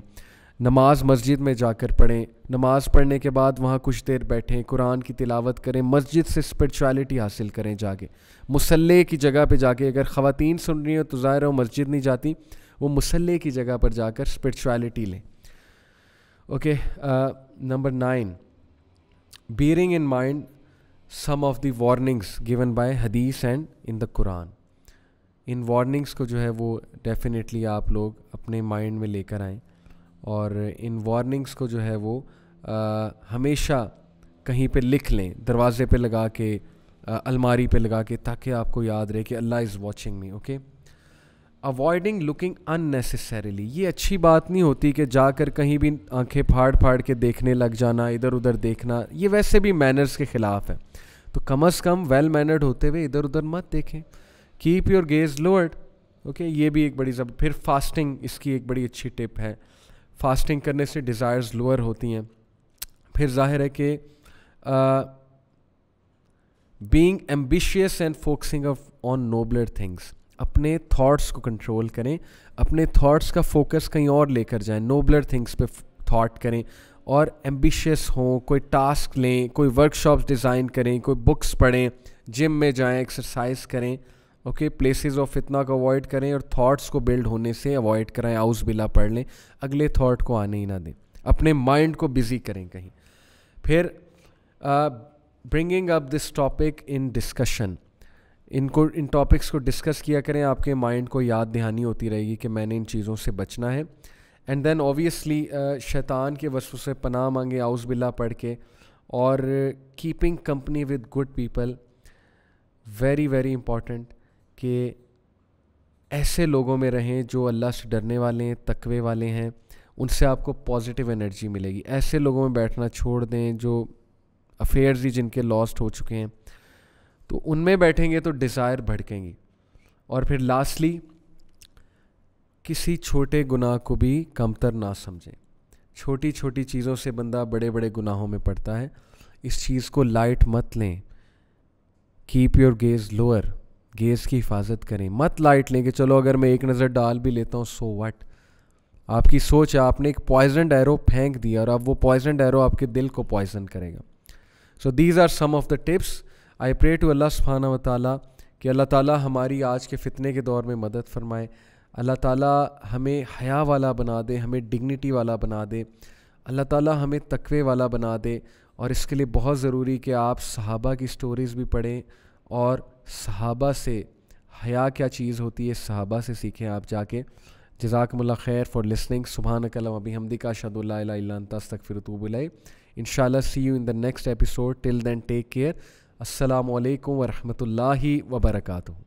नमाज मस्जिद में जाकर पढ़ें नमाज पढ़ने के बाद वहाँ कुछ देर बैठें कुरान की तिलावत करें मस्जिद से स्परिचुअलिटी हासिल करें जाके मुसल्ले की जगह पे जाके अगर ख़वातीन सुन रही हो तो ज़ाहिर हो मस्जिद नहीं जाती वो मुसल्ले की जगह पर जाकर स्परिचुअलिटी लें okay number nine bearing in mind some of the warnings given by हदीस एंड इन द कुरान इन वार्निंग्स को जो है वो डेफिनेटली आप लोग अपने माइंड में लेकर आएँ और इन वार्निंग्स को जो है वो आ, हमेशा कहीं पे लिख लें दरवाजे पे लगा के अलमारी पे लगा के ताकि आपको याद रहे कि Allah is watching me okay avoiding looking unnecessarily ये अच्छी बात नहीं होती कि जाकर कहीं भी आंखें फाड़ फाड़ के देखने लग जाना इधर उधर देखना ये वैसे भी मैनर्स के ख़िलाफ़ है तो कम अज़ कम वेल मैनर्ड होते हुए इधर उधर मत देखें keep your gaze lowered okay ये भी एक बड़ी जब फिर फास्टिंग इसकी एक बड़ी अच्छी टिप है फास्टिंग करने से डिज़ायर्स लोअर होती हैं फिर जाहिर है कि being ambitious and focusing of on nobler things अपने थॉट्स को कंट्रोल करें अपने थॉट्स का फोकस कहीं और लेकर जाएं नोबलर थिंग्स पे थॉट करें और एम्बिशियस हों कोई टास्क लें कोई वर्कशॉप डिज़ाइन करें कोई बुक्स पढ़ें जिम में जाएं एक्सरसाइज करें ओके प्लेसेस ऑफ इतना को अवॉइड करें और थॉट्स को बिल्ड होने से अवॉइड कराएं आउस बिला पढ़ लें अगले थॉट को आने ही ना दें अपने माइंड को बिज़ी करें कहीं फिर bringing up this topic in discussion इनको इन टॉपिक्स को डिस्कस किया करें आपके माइंड को याद दहानी होती रहेगी कि मैंने इन चीज़ों से बचना है एंड देन ऑबियसली शैतान के वसू से पनाह मांगे आउस बिल्ला पढ़ के और keeping company with good people very very important कि ऐसे लोगों में रहें जो अल्लाह से डरने वाले हैं तकवे वाले हैं उनसे आपको पॉजिटिव एनर्जी मिलेगी ऐसे लोगों में बैठना छोड़ दें जो अफेयर्स ही जिनके लॉस्ट हो चुके हैं तो उनमें बैठेंगे तो डिज़ायर भड़केंगी और फिर लास्टली किसी छोटे गुनाह को भी कमतर ना समझें छोटी छोटी चीज़ों से बंदा बड़े बड़े गुनाहों में पड़ता है इस चीज़ को लाइट मत लें keep your gaze lower gaze की हिफाजत करें मत लाइट लें कि चलो अगर मैं एक नज़र डाल भी लेता हूँ सो वट आपकी सोच है आपने एक पॉइजनड एरो फेंक दिया और अब वो पॉइजनड एरो आपके दिल को पॉइजन करेगा so these are some of the tips I pray to Allah सुबहाना व ताली कि अल्लाह ताला हमारी आज के फ़ितने के दौर में मदद फरमाए अल्लाह ताला हमें हया वाला बना दे हमें डिग्निटी वाला बना दे अल्लाह ताला हमें तकवे वाला बना दे और इसके लिए बहुत ज़रूरी कि आप सहाबा की स्टोरीज़ भी पढ़ें और सहाबा से हया क्या चीज़ होती है सहाबा से सीखें आप जाके जजाकमल्ला खैर फॉर लिसनिंग सुबह कलम अभी फिर तो तूबुल इन see you in the next episode till then take care असलकम ला वबरकू